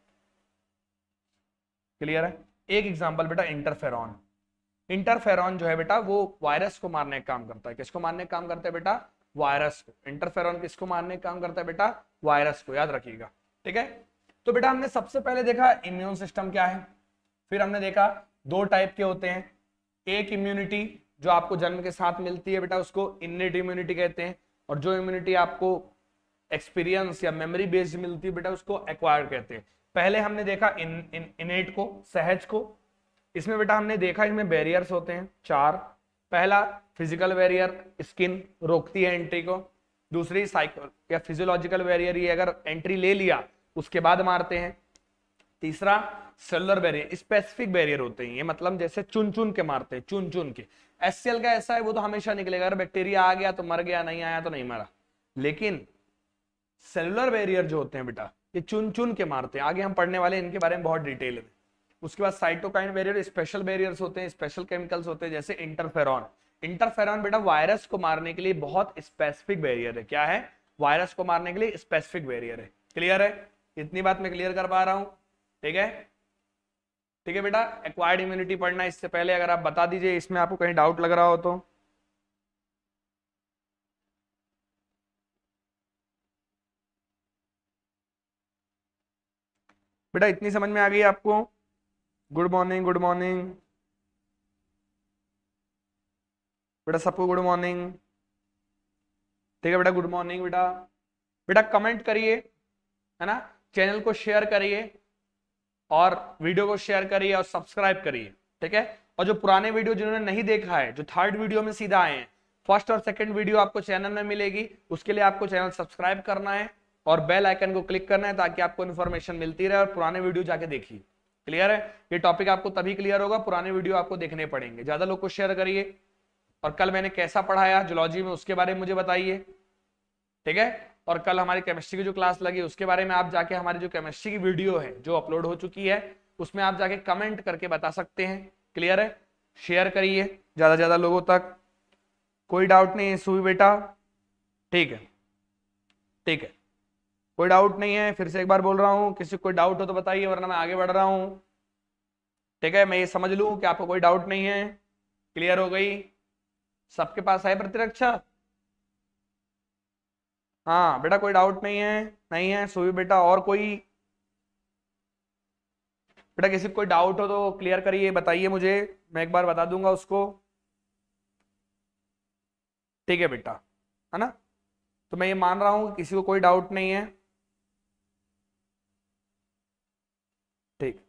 क्लियर है एक एग्जाम्पल बेटा इंटरफेरॉन इंटरफेरॉन जो है बेटा वो वायरस को मारने का काम करता है किसको मारने का काम करता है बेटा वायरस को इंटरफेरॉन किसको मारने का काम करता है बेटा वायरस को याद रखिएगा ठीक है तो बेटा हमने सबसे पहले देखा इम्यून सिस्टम क्या है फिर हमने देखा दो टाइप के होते हैं एक इम्यूनिटी जो आपको जन्म के साथ मिलती है बेटा उसको इनिट इम्यूनिटी कहते हैं और जो इम्यूनिटी आपको एक्सपीरियंस या मेमोरी बेस्ड मिलती है बेटा उसको एक्वायर कहते हैं पहले हमने देखा इन, इन इनेट को सहज को इसमें बेटा हमने देखा इसमें बैरियर्स होते हैं चार पहला फिजिकल बैरियर स्किन रोकती है एंट्री को दूसरी साइकिल या फिजियोलॉजिकल बैरियर ये अगर एंट्री ले लिया उसके बाद मारते हैं तीसरा सेलर बैरियर स्पेसिफिक बैरियर होते हैं ये मतलब जैसे चुन चुन के मारते हैं चुन चुन के एस का ऐसा है वो तो हमेशा निकलेगा अगर बैक्टीरिया आ गया तो मर गया नहीं आया तो नहीं मरा लेकिन सेलुलर बैरियर जो होते हैं बेटा ये चुन चुन के मारते हैं आगे हम पढ़ने वाले इनके बारे में बहुत डिटेल में उसके बाद साइटोकाइन बैरियर स्पेशल बैरियर्स होते हैं स्पेशल केमिकल्स होते हैं जैसे इंटरफेरॉन इंटरफेरॉन बेटा वायरस को मारने के लिए बहुत स्पेसिफिक बैरियर है क्या है वायरस को मारने के लिए स्पेसिफिक बैरियर है क्लियर है इतनी बात मैं क्लियर कर पा रहा हूं ठीक है ठीक है बेटा एक्वायर्ड इम्यूनिटी पढ़ना इससे पहले अगर आप बता दीजिए इसमें आपको कहीं डाउट लग रहा हो तो बेटा इतनी समझ में आ गई आपको गुड मॉर्निंग गुड मॉर्निंग बेटा सबको गुड मॉर्निंग ठीक है बेटा गुड मॉर्निंग बेटा बेटा कमेंट करिए है ना चैनल को शेयर करिए और वीडियो को शेयर करिए और सब्सक्राइब करिए ठीक है और जो पुराने वीडियो जिन्होंने नहीं देखा है जो थर्ड वीडियो में सीधा आए हैं फर्स्ट और सेकंड वीडियो आपको चैनल में मिलेगी उसके लिए आपको चैनल सब्सक्राइब करना है और बेल आइकन को क्लिक करना है ताकि आपको इन्फॉर्मेशन मिलती रहे और पुराने वीडियो जाके देखिए क्लियर है ये टॉपिक आपको तभी क्लियर होगा पुराने वीडियो आपको देखने पड़ेंगे ज्यादा लोग को शेयर करिए और कल मैंने कैसा पढ़ाया जोलॉजी में उसके बारे में मुझे बताइए ठीक है और कल हमारी केमिस्ट्री की जो क्लास लगी उसके बारे में आप जाके हमारी जो केमिस्ट्री की वीडियो है जो अपलोड हो चुकी है उसमें आप जाके कमेंट करके बता सकते हैं क्लियर है शेयर करिए ज़्यादा ज़्यादा लोगों तक कोई डाउट नहीं है सुई बेटा ठीक है ठीक है कोई डाउट नहीं है फिर से एक बार बोल रहा हूँ किसी कोई डाउट हो तो बताइए वरना मैं आगे बढ़ रहा हूँ ठीक है मैं ये समझ लू कि आपको कोई डाउट नहीं है क्लियर हो गई सबके पास है प्रतिरक्षा हाँ बेटा कोई डाउट नहीं है नहीं है सुबह बेटा और कोई बेटा किसी कोई डाउट हो तो क्लियर करिए बताइए मुझे मैं एक बार बता दूंगा उसको ठीक है बेटा है ना तो मैं ये मान रहा हूं किसी को कोई डाउट नहीं है ठीक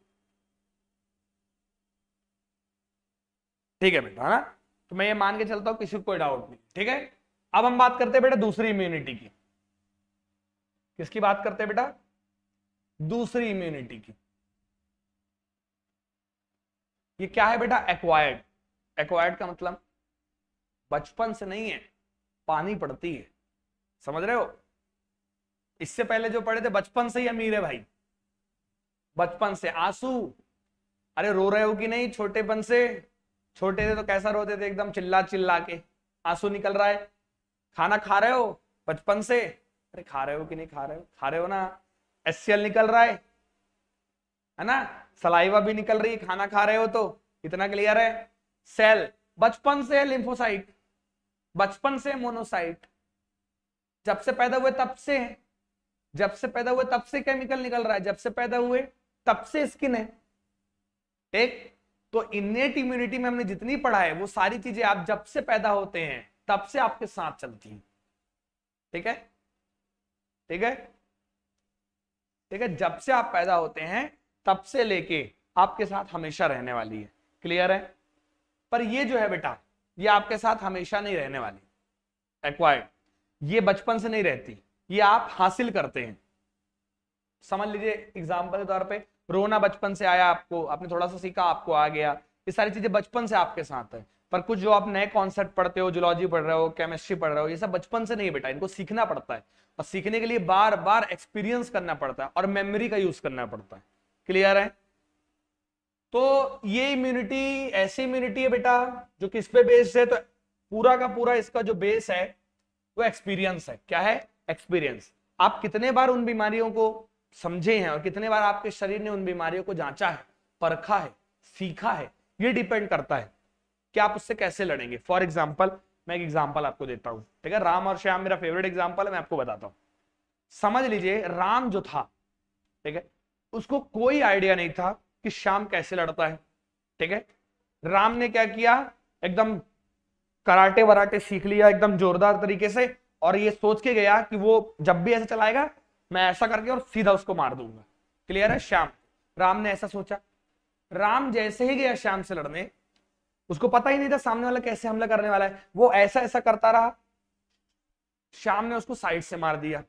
ठीक है बेटा है ना तो मैं ये मान के चलता हूं किसी को कोई डाउट नहीं ठीक है अब हम बात करते हैं बेटा दूसरी इम्यूनिटी की किसकी बात करते हैं बेटा दूसरी इम्यूनिटी की ये क्या है बेटा एक्वायर्ड एक्वायर्ड का मतलब बचपन से नहीं है पानी पड़ती है समझ रहे हो इससे पहले जो पढ़े थे बचपन से ही अमीर है भाई बचपन से आंसू अरे रो रहे हो कि नहीं छोटेपन से छोटे थे तो कैसा रोते थे एकदम चिल्ला चिल्ला के आंसू निकल रहा है खाना खा रहे हो बचपन से अरे खा रहे हो कि नहीं खा रहे हो खा रहे हो ना एस निकल रहा है है ना सलाइवा भी निकल रही है खाना खा रहे हो तो इतना क्लियर है सेल बचपन से लिम्फोसाइट बचपन से मोनोसाइट जब से पैदा हुए तब से है जब से पैदा हुए तब से केमिकल निकल रहा है जब से पैदा हुए तब से स्किन है ठीक तो इनेट इम्यूनिटी में हमने जितनी पढ़ा है वो सारी चीजें आप जब से पैदा होते हैं तब से आपके साथ चलती है ठीक है ठीक है ठीक है जब से आप पैदा होते हैं तब से लेके आपके साथ हमेशा रहने वाली है क्लियर है पर ये जो है बेटा ये आपके साथ हमेशा नहीं रहने वाली एक्वायर्ड ये बचपन से नहीं रहती ये आप हासिल करते हैं समझ लीजिए एग्जाम्पल के तौर पर रोना बचपन से आया आपको आपने थोड़ा सा सीखा आपको आ गया ये सारी चीजें बचपन से आपके साथ है पर कुछ जो आप नए कॉन्सेप्ट पढ़ते हो जुलॉजी पढ़ रहे हो केमिस्ट्री पढ़ रहे हो ये सब बचपन से नहीं बेटा इनको सीखना पड़ता है और सीखने के लिए बार बार एक्सपीरियंस करना पड़ता है और मेमोरी का यूज करना पड़ता है क्लियर है तो ये इम्यूनिटी ऐसी इम्यूनिटी है बेटा जो किस पे बेस्ड है तो पूरा का पूरा इसका जो बेस है वो एक्सपीरियंस है क्या है एक्सपीरियंस आप कितने बार उन बीमारियों को समझे हैं और कितने बार आपके शरीर ने उन बीमारियों को जांचा है परखा है सीखा है ये डिपेंड करता है कि आप उससे कैसे लड़ेंगे फॉर एग्जाम्पल मैं एक एग्जाम्पल आपको देता हूँ ठीक है राम और श्याम मेरा फेवरेट एग्जाम्पल है मैं आपको बताता हूँ समझ लीजिए राम जो था ठीक है उसको कोई आइडिया नहीं था कि श्याम कैसे लड़ता है ठीक है राम ने क्या किया एकदम कराटे वराटे सीख लिया एकदम जोरदार तरीके से और ये सोच के गया कि वो जब भी ऐसे चलाएगा मैं ऐसा करके और सीधा उसको मार दूंगा क्लियर है श्याम राम ने ऐसा सोचा राम जैसे ही गया श्याम से लड़ने उसको पता ही नहीं था सामने वाला कैसे हमला करने वाला है वो ऐसा ऐसा करता रहा शाम ने उसको साइड से मार दिया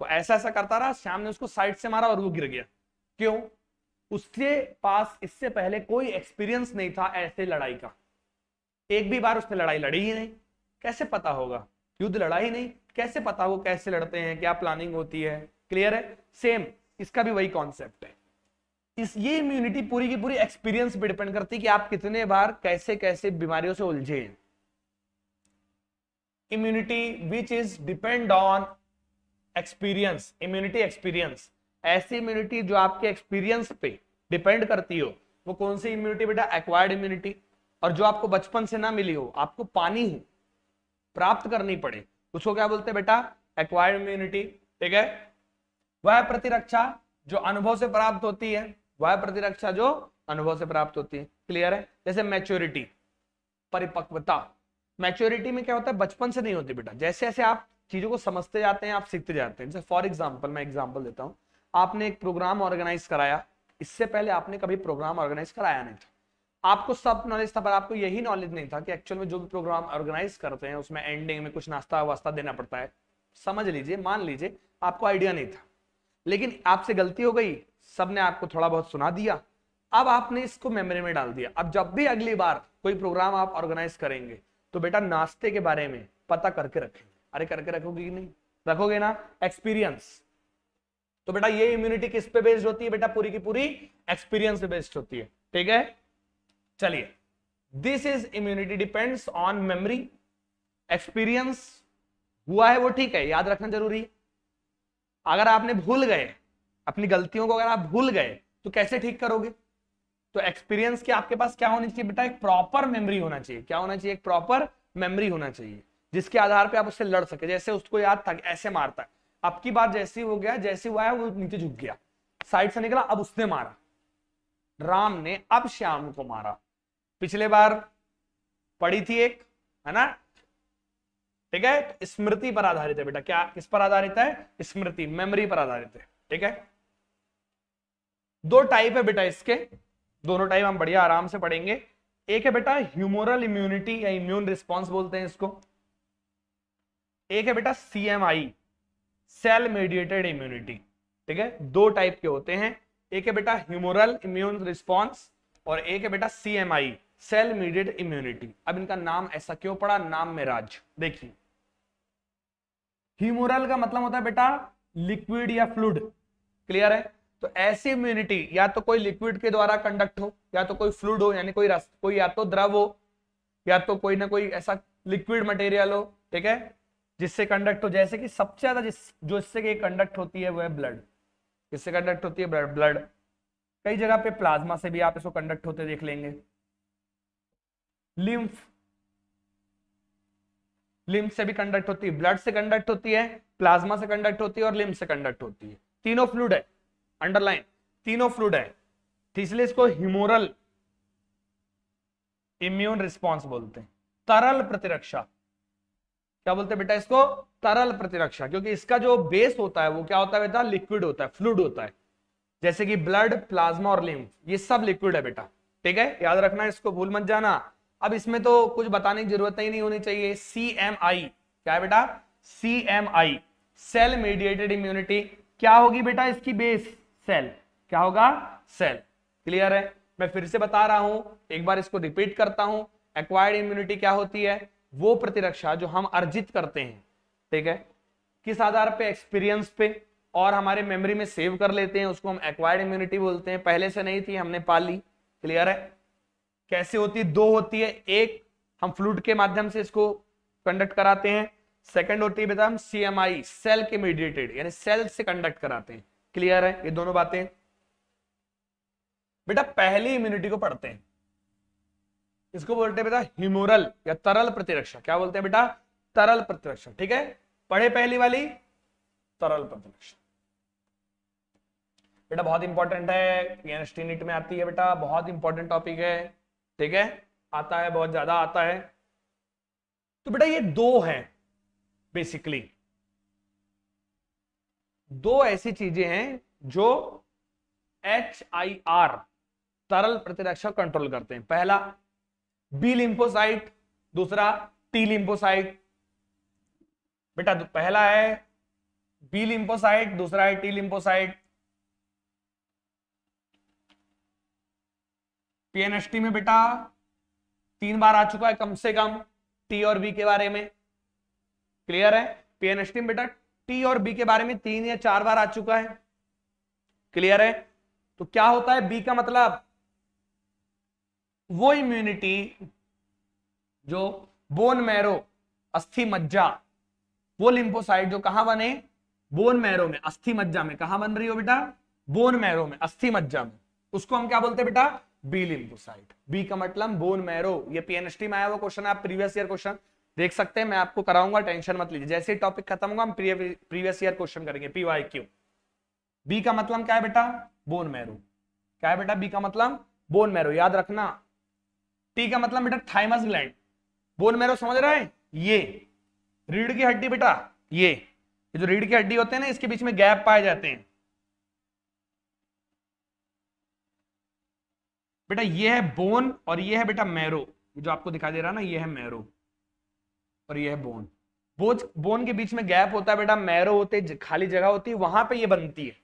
वो ऐसा ऐसा करता रहा शाम ने उसको साइड से मारा और वो गिर गया क्यों उसके पास इससे पहले कोई एक्सपीरियंस नहीं था ऐसे लड़ाई का एक भी बार उसने लड़ाई लड़ी ही नहीं कैसे पता होगा युद्ध लड़ा ही नहीं कैसे पता होगा कैसे लड़ते हैं क्या प्लानिंग होती है क्लियर है सेम इसका भी वही कॉन्सेप्ट है इस ये इम्यूनिटी पूरी की पूरी एक्सपीरियंस पर डिपेंड करती है कि आप कितने बार कैसे कैसे बीमारियों से उलझे immunity which is depend on experience immunity experience ऐसी इम्यूनिटी जो आपके एक्सपीरियंस पे डिपेंड करती हो वो कौन सी इम्यूनिटी बेटा एक्वायर्ड इम्यूनिटी और जो आपको बचपन से ना मिली हो आपको पानी ही प्राप्त करनी पड़े उसको क्या बोलते हैं बेटा एक्वायर्ड इम्यूनिटी ठीक है वह प्रतिरक्षा जो अनुभव से प्राप्त होती है वह प्रतिरक्षा जो अनुभव से प्राप्त होती है क्लियर है जैसे मैच्योरिटी परिपक्वता मैच्योरिटी में क्या होता है बचपन से नहीं होती बेटा जैसे जैसे आप चीजों को समझते जाते हैं आप सीखते जाते हैं जैसे फॉर एग्जाम्पल मैं एग्जाम्पल देता हूँ आपने एक प्रोग्राम ऑर्गेनाइज कराया इससे पहले आपने कभी प्रोग्राम ऑर्गेनाइज कराया नहीं था आपको सब नॉलेज था पर आपको यही नॉलेज नहीं था कि एक्चुअल में जो भी प्रोग्राम ऑर्गेनाइज करते हैं उसमें एंडिंग में कुछ नाश्ता वास्ता देना पड़ता है समझ लीजिए मान लीजिए आपको आइडिया नहीं था लेकिन आपसे गलती हो गई सबने आपको थोड़ा बहुत सुना दिया अब आपने इसको मेमोरी में डाल दिया अब जब भी अगली बार कोई प्रोग्राम आप ऑर्गेनाइज करेंगे तो बेटा नाश्ते के बारे में पता करके रखेंगे अरे करके रखोगे कि नहीं रखोगे ना एक्सपीरियंस तो बेटा ये इम्यूनिटी किस पे बेस्ड होती है बेटा पूरी की पूरी एक्सपीरियंस पे बेस्ड होती है ठीक है चलिए this is immunity depends on memory experience हुआ है वो ठीक है याद रखना जरूरी है अगर आपने भूल गए अपनी गलतियों को अगर आप भूल गए तो कैसे ठीक करोगे तो एक्सपीरियंस के आपके पास क्या होनी चाहिए बेटा एक प्रॉपर मेमोरी होना चाहिए क्या होना चाहिए एक प्रॉपर मेमोरी होना चाहिए जिसके आधार पे आप उससे लड़ सके जैसे उसको याद था ऐसे मारता है अब की बार जैसी हो गया जैसे हुआ है वो नीचे झुक गया साइड से निकला अब उसने मारा राम ने अब श्याम को मारा पिछले बार पड़ी थी एक है ना ठीक है स्मृति पर आधारित है बेटा क्या किस पर आधारित है स्मृति मेमोरी पर आधारित है ठीक है दो टाइप है बेटा इसके दोनों टाइप हम बढ़िया आराम से पढ़ेंगे एक है बेटा ह्यूमोरल इम्यूनिटी या इम्यून रिस्पॉन्स बोलते हैं इसको एक है बेटा सीएमआई सेल मेडिएटेड इम्यूनिटी ठीक है दो टाइप के होते हैं एक है बेटा ह्यूमोरल इम्यून रिस्पॉन्स और एक है बेटा सीएमआई सेल मीडिएट इम्यूनिटी अब इनका नाम ऐसा क्यों पड़ा नाम में राज देखिए ह्यूमोरल का मतलब होता है बेटा लिक्विड या फ्लूड क्लियर है तो ऐसी इम्यूनिटी या तो कोई लिक्विड के द्वारा कंडक्ट हो या तो कोई फ्लूड हो यानी कोई कोई या तो द्रव हो या तो कोई ना कोई ऐसा लिक्विड मटेरियल हो ठीक है जिससे कंडक्ट हो जैसे कि सबसे ज्यादा जिस जो इससे कंडक्ट होती है वह ब्लड किससे कंडक्ट होती है ब्लड ब्लड कई जगह पे प्लाज्मा से भी आप इसको कंडक्ट होते देख लेंगे लिम्फ लिम्फ से भी कंडक्ट होती है ब्लड से कंडक्ट होती है प्लाज्मा से कंडक्ट होती है और लिम्फ से कंडक्ट होती है तीनों फ्लूड है अंडरलाइन तीनों फ्लूड है तो इसलिए इसको हिमोरल इम्यून रिस्पॉन्स बोलते हैं तरल प्रतिरक्षा क्या बोलते हैं बेटा इसको तरल प्रतिरक्षा क्योंकि इसका जो बेस होता है वो क्या होता है बेटा लिक्विड होता है फ्लूड होता है जैसे कि ब्लड प्लाज्मा और लिम्फ ये सब लिक्विड है बेटा ठीक है याद रखना इसको भूल मत जाना अब इसमें तो कुछ बताने की जरूरत ही नहीं होनी चाहिए सी एम आई क्या है बेटा C M I cell mediated immunity क्या होगी बेटा इसकी बेस सेल क्या होगा सेल क्लियर है मैं फिर से बता रहा हूं एक बार इसको रिपीट करता हूं एक्वायर्ड इम्यूनिटी क्या होती है वो प्रतिरक्षा जो हम अर्जित करते हैं ठीक है किस आधार पे एक्सपीरियंस पे और हमारे मेमोरी में सेव कर लेते हैं उसको हम एक्वायर्ड इम्यूनिटी बोलते हैं पहले से नहीं थी हमने पा ली क्लियर है कैसे होती है दो होती है एक हम फ्लूड के माध्यम से इसको कंडक्ट कराते हैं सेकंड होती है बेटा हम सीएमआई सेल के मीडिएटेड यानी सेल से कंडक्ट कराते हैं क्लियर है ये दोनों बातें बेटा पहली इम्यूनिटी को पढ़ते हैं इसको बोलते हैं बेटा हिमोरल या तरल प्रतिरक्षा क्या बोलते हैं बेटा तरल प्रतिरक्षा ठीक है पढ़े पहली वाली तरल प्रतिरक्षा बेटा बहुत इंपॉर्टेंट है नीट में आती है बेटा बहुत इंपॉर्टेंट टॉपिक है ठीक है आता है बहुत ज्यादा आता है तो बेटा ये दो है बेसिकली दो ऐसी चीजें हैं जो एच आई आर तरल प्रतिरक्षा कंट्रोल करते हैं पहला बी लिंपोसाइट दूसरा टी लिंपोसाइट बेटा पहला है बी लिंपोसाइट दूसरा है टी लिंपोसाइट पीएनएसटी में बेटा तीन बार आ चुका है कम से कम टी और बी के बारे में क्लियर है पीएनएसटी में बेटा टी और बी के बारे में तीन या चार बार आ चुका है क्लियर है तो क्या होता है बी का मतलब वो इम्यूनिटी जो बोन मैरो अस्थि मज्जा वो लिम्फोसाइट जो कहां बने बोन मैरो में अस्थि मज्जा में कहा बन रही हो बेटा बोन मैरो में अस्थि मज्जा में उसको हम क्या बोलते हैं बेटा बी लिम्फोसाइट बी का मतलब बोन मैरो ये पीएनएसटी में आया हुआ क्वेश्चन है प्रीवियस ईयर क्वेश्चन देख सकते हैं मैं आपको कराऊंगा टेंशन मत लीजिए जैसे ही टॉपिक खत्म होगा हम प्रीवियस ईयर क्वेश्चन करेंगे पीवाई क्यू बी का मतलब क्या है बेटा बोन मैरो क्या है बेटा बी का मतलब बोन मैरो याद रखना टी का मतलब बेटा थाइमस ग्लैंड बोन मैरो समझ रहा है ये रीढ़ की हड्डी बेटा ये ये जो रीढ़ की हड्डी होते हैं ना इसके बीच में गैप पाए जाते हैं बेटा ये है बोन और ये है बेटा मैरो जो आपको दिखा दे रहा है ना ये है मैरो और ये है बोन बोझ बोन के बीच में गैप होता है बेटा मैरो होते खाली जगह होती है वहां पर यह बनती है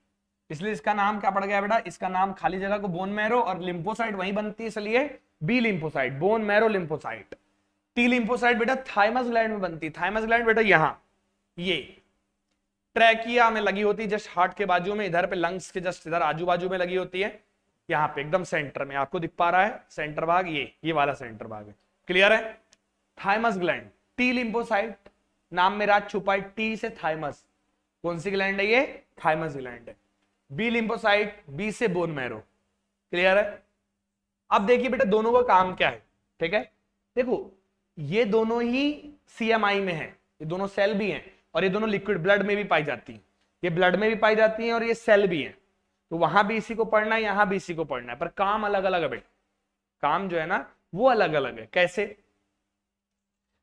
इसलिए इसका नाम क्या पड़ गया बेटा इसका नाम खाली जगह को बोन मैरो और लिम्फोसाइट वहीं बनती है इसलिए B lymphocyte bone marrow lymphocyte T lymphocyte बेटा थाइमस ग्लैंड में बनती है थाइमस ग्लैंड बेटा यहाँ ये ट्रैकिया में लगी होती है जस्ट हार्ट के बाजू में इधर पे लंग्स के जस्ट इधर आजू बाजू में लगी होती है यहाँ पे एकदम सेंटर में आपको दिख पा रहा है सेंटर भाग ये ये वाला सेंटर भाग है क्लियर है थाइमस ग्लैंड टी लिम्फोसाइट नाम में राज छुपा है टी से थाइमस कौन सी ग्लैंड है ये थाइमस ग्लैंड है बी लिम्फोसाइट बी से बोन मैरो क्लियर है अब देखिए बेटा दोनों का काम क्या है ठीक है देखो ये दोनों ही सीएमआई में है ये दोनों सेल भी हैं और ये दोनों लिक्विड ब्लड में भी पाई जाती हैं ये ब्लड में भी पाई जाती हैं और ये सेल भी हैं तो वहां भी इसी को पढ़ना है यहां भी इसी को पढ़ना है पर काम अलग अलग है बेटा काम जो है ना वो अलग अलग है कैसे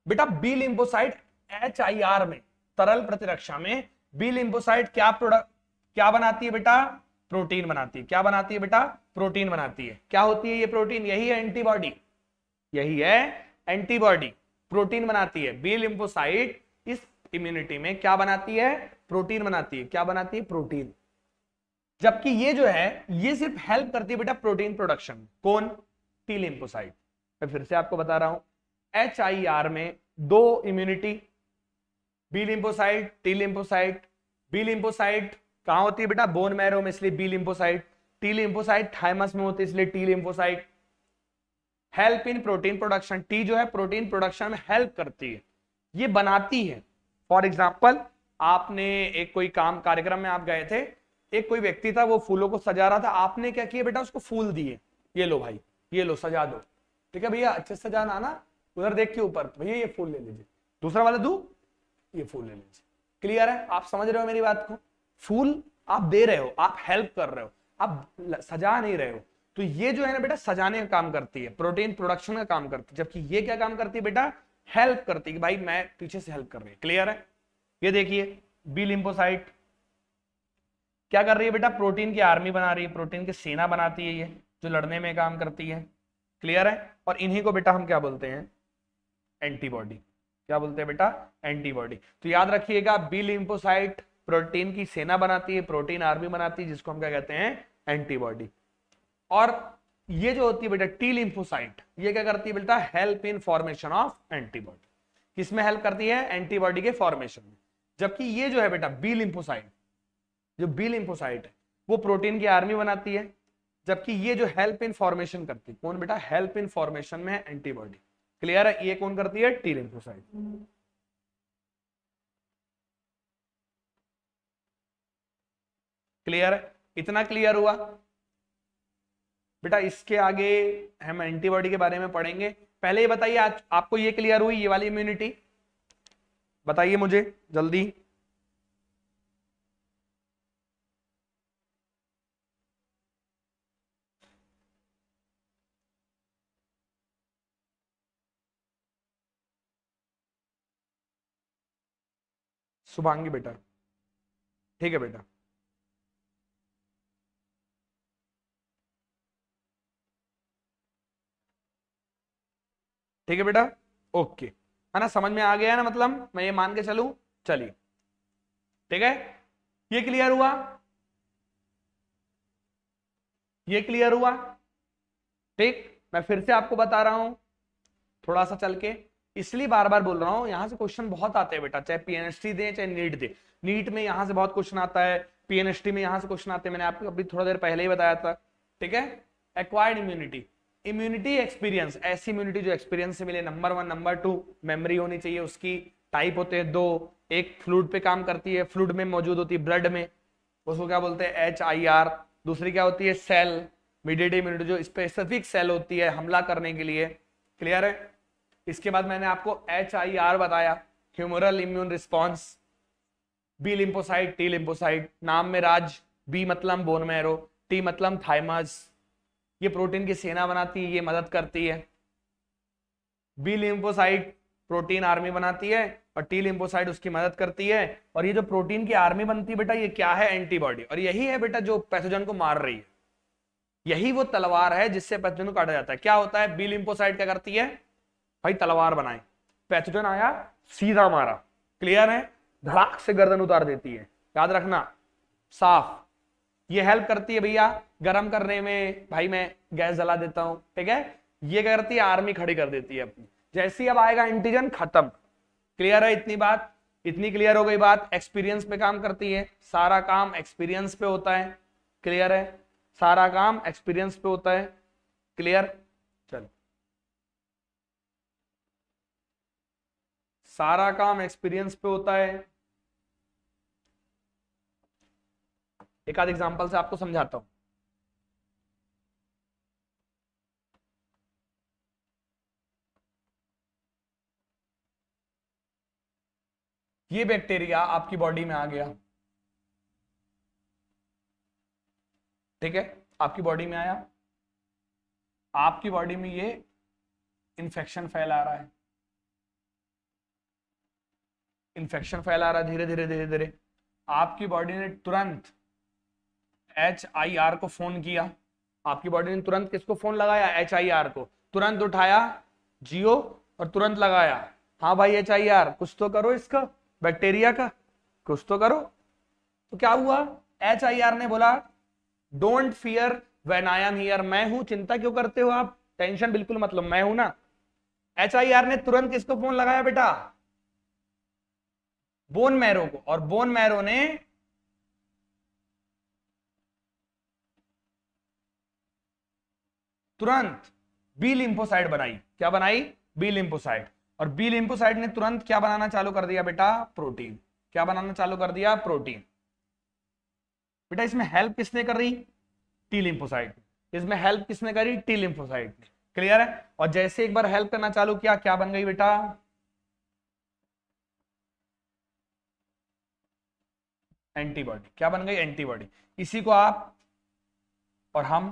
बेटा B lymphocyte H I R में तरल प्रतिरक्षा में बी लिंबोसाइट क्या प्रोडक्ट क्या बनाती है बेटा प्रोटीन बनाती है क्या बनाती है बेटा प्रोटीन बनाती है क्या होती है ये प्रोटीन यही है एंटीबॉडी यही है एंटीबॉडी प्रोटीन बनाती है बी लिंबोसाइट इस इम्यूनिटी में क्या बनाती है प्रोटीन बनाती है क्या बनाती है प्रोटीन जबकि ये जो है ये सिर्फ हेल्प करती है बेटा प्रोटीन प्रोडक्शन कौन टी लिंपोसाइट मैं फिर से आपको बता रहा हूं एच आई आर में दो immunity B lymphocyte T lymphocyte B lymphocyte कहा होती है बेटा बोन मैरो में इसलिए B lymphocyte T lymphocyte thymus में होती है इसलिए T lymphocyte help in protein production T जो है प्रोटीन प्रोडक्शन में हेल्प करती है ये बनाती है फॉर एग्जाम्पल आपने एक कोई काम कार्यक्रम में आप गए थे एक कोई व्यक्ति था वो फूलों को सजा रहा था आपने क्या किया बेटा उसको फूल दिए ये लो भाई ये लो सजा दो ठीक है भैया अच्छे सजाना ना उधर देख के ऊपर तो भैया ये फूल ले लीजिए दूसरा वाला दू ये फूल ले लीजिए क्लियर है आप समझ रहे हो मेरी बात को फूल आप दे रहे हो आप हेल्प कर रहे हो आप सजा नहीं रहे हो तो ये जो है ना बेटा सजाने का काम करती है प्रोटीन प्रोडक्शन का काम करती है जबकि ये क्या काम करती है बेटा हेल्प करती है कि भाई मैं पीछे से हेल्प कर रही है क्लियर है ये देखिए बी लिम्पोसाइट क्या कर रही है बेटा प्रोटीन की आर्मी बना रही है प्रोटीन की सेना बनाती है ये जो लड़ने में काम करती है क्लियर है और इन्हीं को बेटा हम क्या बोलते हैं एंटीबॉडी क्या बोलते हैं बेटा एंटीबॉडी तो याद रखिएगा बी लिम्फोसाइट प्रोटीन की सेना बनाती है प्रोटीन आर्मी बनाती है जिसको हम क्या कहते हैं एंटीबॉडी और ये जो होती है बेटा टी लिम्फोसाइट ये क्या करती है बेटा help in formation of antibody किसमें हेल्प करती है एंटीबॉडी के फॉर्मेशन में जबकि ये जो है बेटा बी लिम्फोसाइट जो बी लिम्फोसाइट है वो प्रोटीन की आर्मी बनाती है जबकि ये जो हेल्प इन फॉर्मेशन करती है कौन बेटा हेल्प इन फॉर्मेशन में एंटीबॉडी क्लियर है ये कौन करती है टी लिम्फोसाइट क्लियर है इतना क्लियर हुआ बेटा इसके आगे हम एंटीबॉडी के बारे में पढ़ेंगे पहले ये बताइए आपको ये क्लियर हुई ये वाली इम्यूनिटी बताइए मुझे जल्दी शुभांगी बेटा ठीक है बेटा ठीक है बेटा ओके है ना समझ में आ गया ना मतलब मैं ये मान के चलू चलिए ठीक है ये क्लियर हुआ ये क्लियर हुआ ठीक मैं फिर से आपको बता रहा हूं थोड़ा सा चल के इसलिए बार बार बोल रहा हूँ यहाँ से क्वेश्चन बहुत आते हैं बेटा चाहे पीएनएसटी दे चाहे नीट दे नीट में यहाँ से बहुत क्वेश्चन आता है पीएनएसटी में यहाँ से क्वेश्चन आते हैं मैंने आपको अभी थोड़ा देर पहले ही बताया था ठीक है एक्वायर्ड इम्यूनिटी इम्यूनिटी एक्सपीरियंस ऐसी इम्यूनिटी जो एक्सपीरियंस से मिले number one number two memory होनी चाहिए उसकी टाइप होते हैं दो एक फ्लूड पे काम करती है फ्लूड में मौजूद होती है ब्लड में उसको क्या बोलते हैं एच आई आर दूसरी क्या होती है सेल मीडियट इम्यूनिटी जो स्पेसिफिक सेल होती है हमला करने के लिए क्लियर है इसके बाद मैंने आपको एच आई आर बताया humoral immune response B lymphocyte T lymphocyte नाम में राज बी मतलब बोन मैरो टी मतलब थाइमस ये प्रोटीन की सेना बनाती है ये मदद करती है बी लिम्पोसाइड प्रोटीन आर्मी बनाती है और टी लिम्पोसाइड उसकी मदद करती है और ये जो प्रोटीन की आर्मी बनती है बेटा ये क्या है एंटीबॉडी और यही है बेटा जो पैथोजन को मार रही है यही वो तलवार है जिससे पैथोजन को काटा जाता है क्या होता है बी लिम्पोसाइड क्या करती है भाई तलवार बनाए पैथोजन आया सीधा मारा क्लियर है धड़ाक से गर्दन उतार देती है याद रखना साफ ये हेल्प करती है भैया गर्म करने में भाई मैं गैस जला देता हूं ठीक है ये क्या करती है आर्मी खड़ी कर देती है अपनी जैसी अब आएगा एंटीजन खत्म क्लियर है इतनी बात इतनी क्लियर हो गई बात एक्सपीरियंस पे काम करती है सारा काम एक्सपीरियंस पे होता है क्लियर है सारा काम एक्सपीरियंस पे होता है क्लियर सारा काम एक्सपीरियंस पे होता है एक आध एग्जाम्पल से आपको समझाता हूं ये बैक्टीरिया आपकी बॉडी में आ गया ठीक है आपकी बॉडी में आया आपकी बॉडी में ये इन्फेक्शन फैला रहा है इंफेक्शन फैला रहा धीरे धीरे धीरे धीरे आपकी बॉडी ने तुरंत एच आई आर को फोन किया आपकी बॉडी ने तुरंत किसको फोन लगाया एच आई आर को तुरंत उठाया जियो और तुरंत लगाया हाँ भाई एच आई आर कुछ तो करो इसका बैक्टीरिया का कुछ तो करो तो क्या हुआ एच आई आर ने बोला don't fear when I am here मैं हूं चिंता क्यों करते हो आप टेंशन बिल्कुल मतलब मैं हूं ना एच आई आर ने तुरंत किसको फोन लगाया बेटा बोन मैरो को और बोन मैरो ने तुरंत बी लिम्फोसाइट बनाई क्या बनाई बी लिम्फोसाइट और बी लिम्फोसाइट ने तुरंत क्या बनाना चालू कर दिया बेटा प्रोटीन क्या बनाना चालू कर दिया प्रोटीन बेटा इसमें हेल्प किसने कर रही टी लिम्फोसाइट इसमें हेल्प किसने करी टी लिम्फोसाइट क्लियर है और जैसे एक बार हेल्प करना चालू किया क्या बन गई बेटा एंटीबॉडी क्या बन गई एंटीबॉडी इसी को आप और हम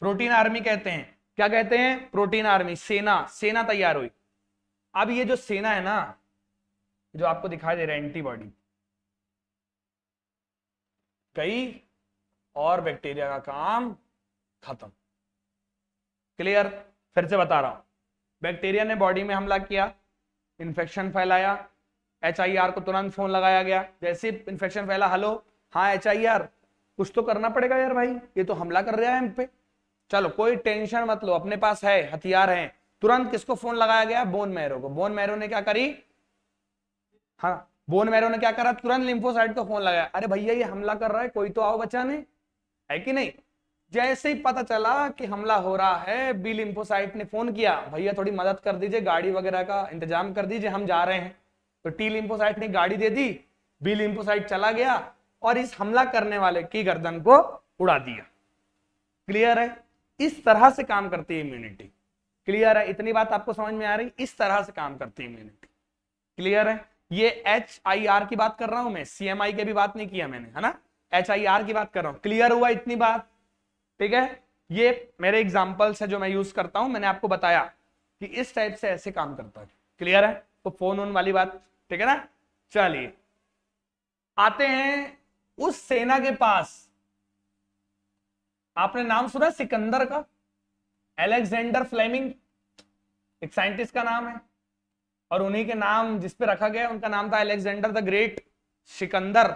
प्रोटीन आर्मी कहते हैं क्या कहते हैं प्रोटीन आर्मी सेना सेना तैयार हुई अब ये जो सेना है ना जो आपको दिखाई दे रहा है एंटीबॉडी कई और बैक्टीरिया का काम खत्म क्लियर फिर से बता रहा हूं बैक्टीरिया ने बॉडी में हमला किया इन्फेक्शन फैलाया एच को तुरंत फोन लगाया गया जैसे इन्फेक्शन फैला हेलो हाँ एच कुछ तो करना पड़ेगा यार भाई ये तो हमला कर रहा है हम पे चलो कोई टेंशन मत लो अपने पास है हथियार है तुरंत किसको फोन लगाया गया बोन मैरो को बोन मैरो ने क्या करी हाँ बोन मैरो ने क्या करा तुरंत लिम्फोसाइट को फोन लगाया अरे भैया ये हमला कर रहा है कोई तो आओ बचाने है कि नहीं जैसे ही पता चला कि हमला हो रहा है बिल इंफोसाइट ने फोन किया भैया थोड़ी मदद कर दीजिए गाड़ी वगैरह का इंतजाम कर दीजिए हम जा रहे हैं तो टील इंफोसाइट ने गाड़ी दे दी बिल इंफोसाइट चला गया और इस हमला करने वाले की गर्दन को उड़ा दिया क्लियर है इस तरह से काम करती है इम्यूनिटी क्लियर है इतनी बात आपको समझ में आ रही इस तरह से काम करती है इम्यूनिटी क्लियर है ये एच आई आर की बात कर रहा हूं मैं सीएमआई की भी बात नहीं किया मैंने है ना एच आई आर की बात कर रहा हूं क्लियर हुआ इतनी बात ठीक है ये मेरे एग्जाम्पल्स है जो मैं यूज करता हूं मैंने आपको बताया कि इस टाइप से ऐसे काम करता है क्लियर है तो फोन ओन वाली बात ठीक है ना चलिए आते हैं उस सेना के पास आपने नाम सुना सिकंदर का एलेक्सेंडर फ्लेमिंग एक साइंटिस्ट का नाम है और उन्हीं के नाम जिस पे रखा गया उनका नाम था एलेक्सेंडर द ग्रेट सिकंदर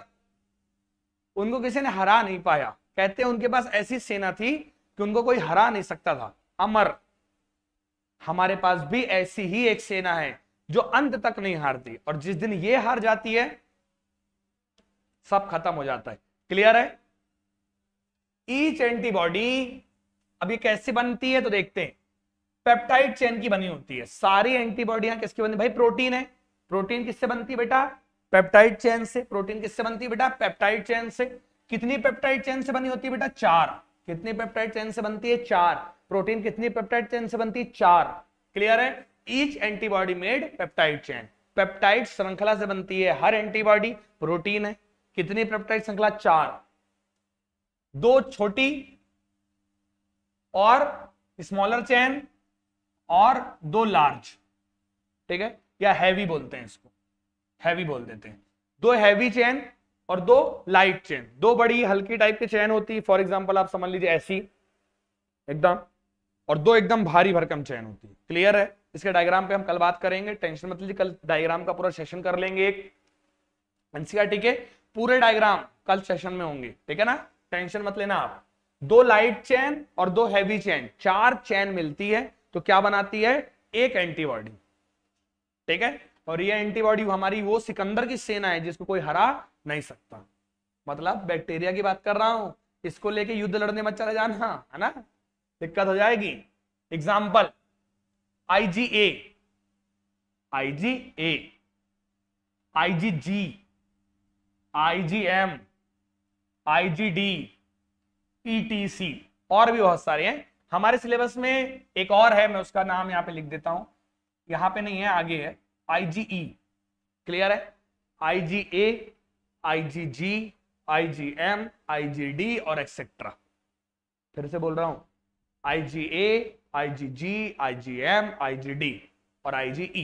उनको किसी ने हरा नहीं पाया कहते हैं उनके पास ऐसी सेना थी कि उनको कोई हरा नहीं सकता था अमर हमारे पास भी ऐसी ही एक सेना है जो अंत तक नहीं हारती और जिस दिन ये हार जाती है सब खत्म हो जाता है क्लियर है ईच एंटीबॉडी अभी कैसे बनती है तो देखते हैं पेप्टाइड चेन की बनी होती है सारी एंटीबॉडियां किसकी बनती भाई प्रोटीन है प्रोटीन किससे बनती है बेटा पेप्टाइड चेन से प्रोटीन किससे बनती है बेटा पेप्टाइड चेन से कितनी पेप्टाइड चेन से बनी होती है बेटा चार कितनी पेप्टाइड चेन से बनती है चार प्रोटीन कितनी पेप्टाइड चेन से बनती है चार क्लियर है each antibody made peptide chain peptide श्रृंखला से बनती है हर एंटीबॉडी प्रोटीन है कितनी पेप्टाइड श्रृंखला चार दो छोटी और स्मॉलर चैन और दो लार्ज ठीक है या हैवी बोलते हैं इसको हैवी बोल देते हैं दो हैवी चैन और दो लाइट चेन दो बड़ी हल्की टाइप की चेन होती है फॉर एग्जाम्पल आप समझ लीजिए ऐसी एकदम और दो एकदम भारी भरकम चैन होती है क्लियर है इसके डायग्राम पे हम कल बात करेंगे टेंशन मत लीजिए कल डायग्राम का पूरा सेशन कर लेंगे एक एनसीआरटी के पूरे डायग्राम कल सेशन में होंगे ठीक है ना टेंशन मत लेना आप दो लाइट चैन और दो हैवी चैन चार चैन मिलती है तो क्या बनाती है एक एंटीबॉडी ठीक है और ये एंटीबॉडी हमारी वो सिकंदर की सेना है जिसको कोई हरा नहीं सकता मतलब बैक्टीरिया की बात कर रहा हूं इसको लेके युद्ध लड़ने मत चले जाना है ना दिक्कत हो जाएगी example IgA IgA IgG IgM IgD etc और भी बहुत सारे हैं हमारे सिलेबस में एक और है मैं उसका नाम यहाँ पे लिख देता हूं यहाँ पे नहीं है आगे है आईजीई क्लियर है आईजीए आईजीजी आईजीएम आईजीडी और एक्सेट्रा फिर से बोल रहा हूं आईजीए आईजीजी आईजीएम आईजीडी और आईजीई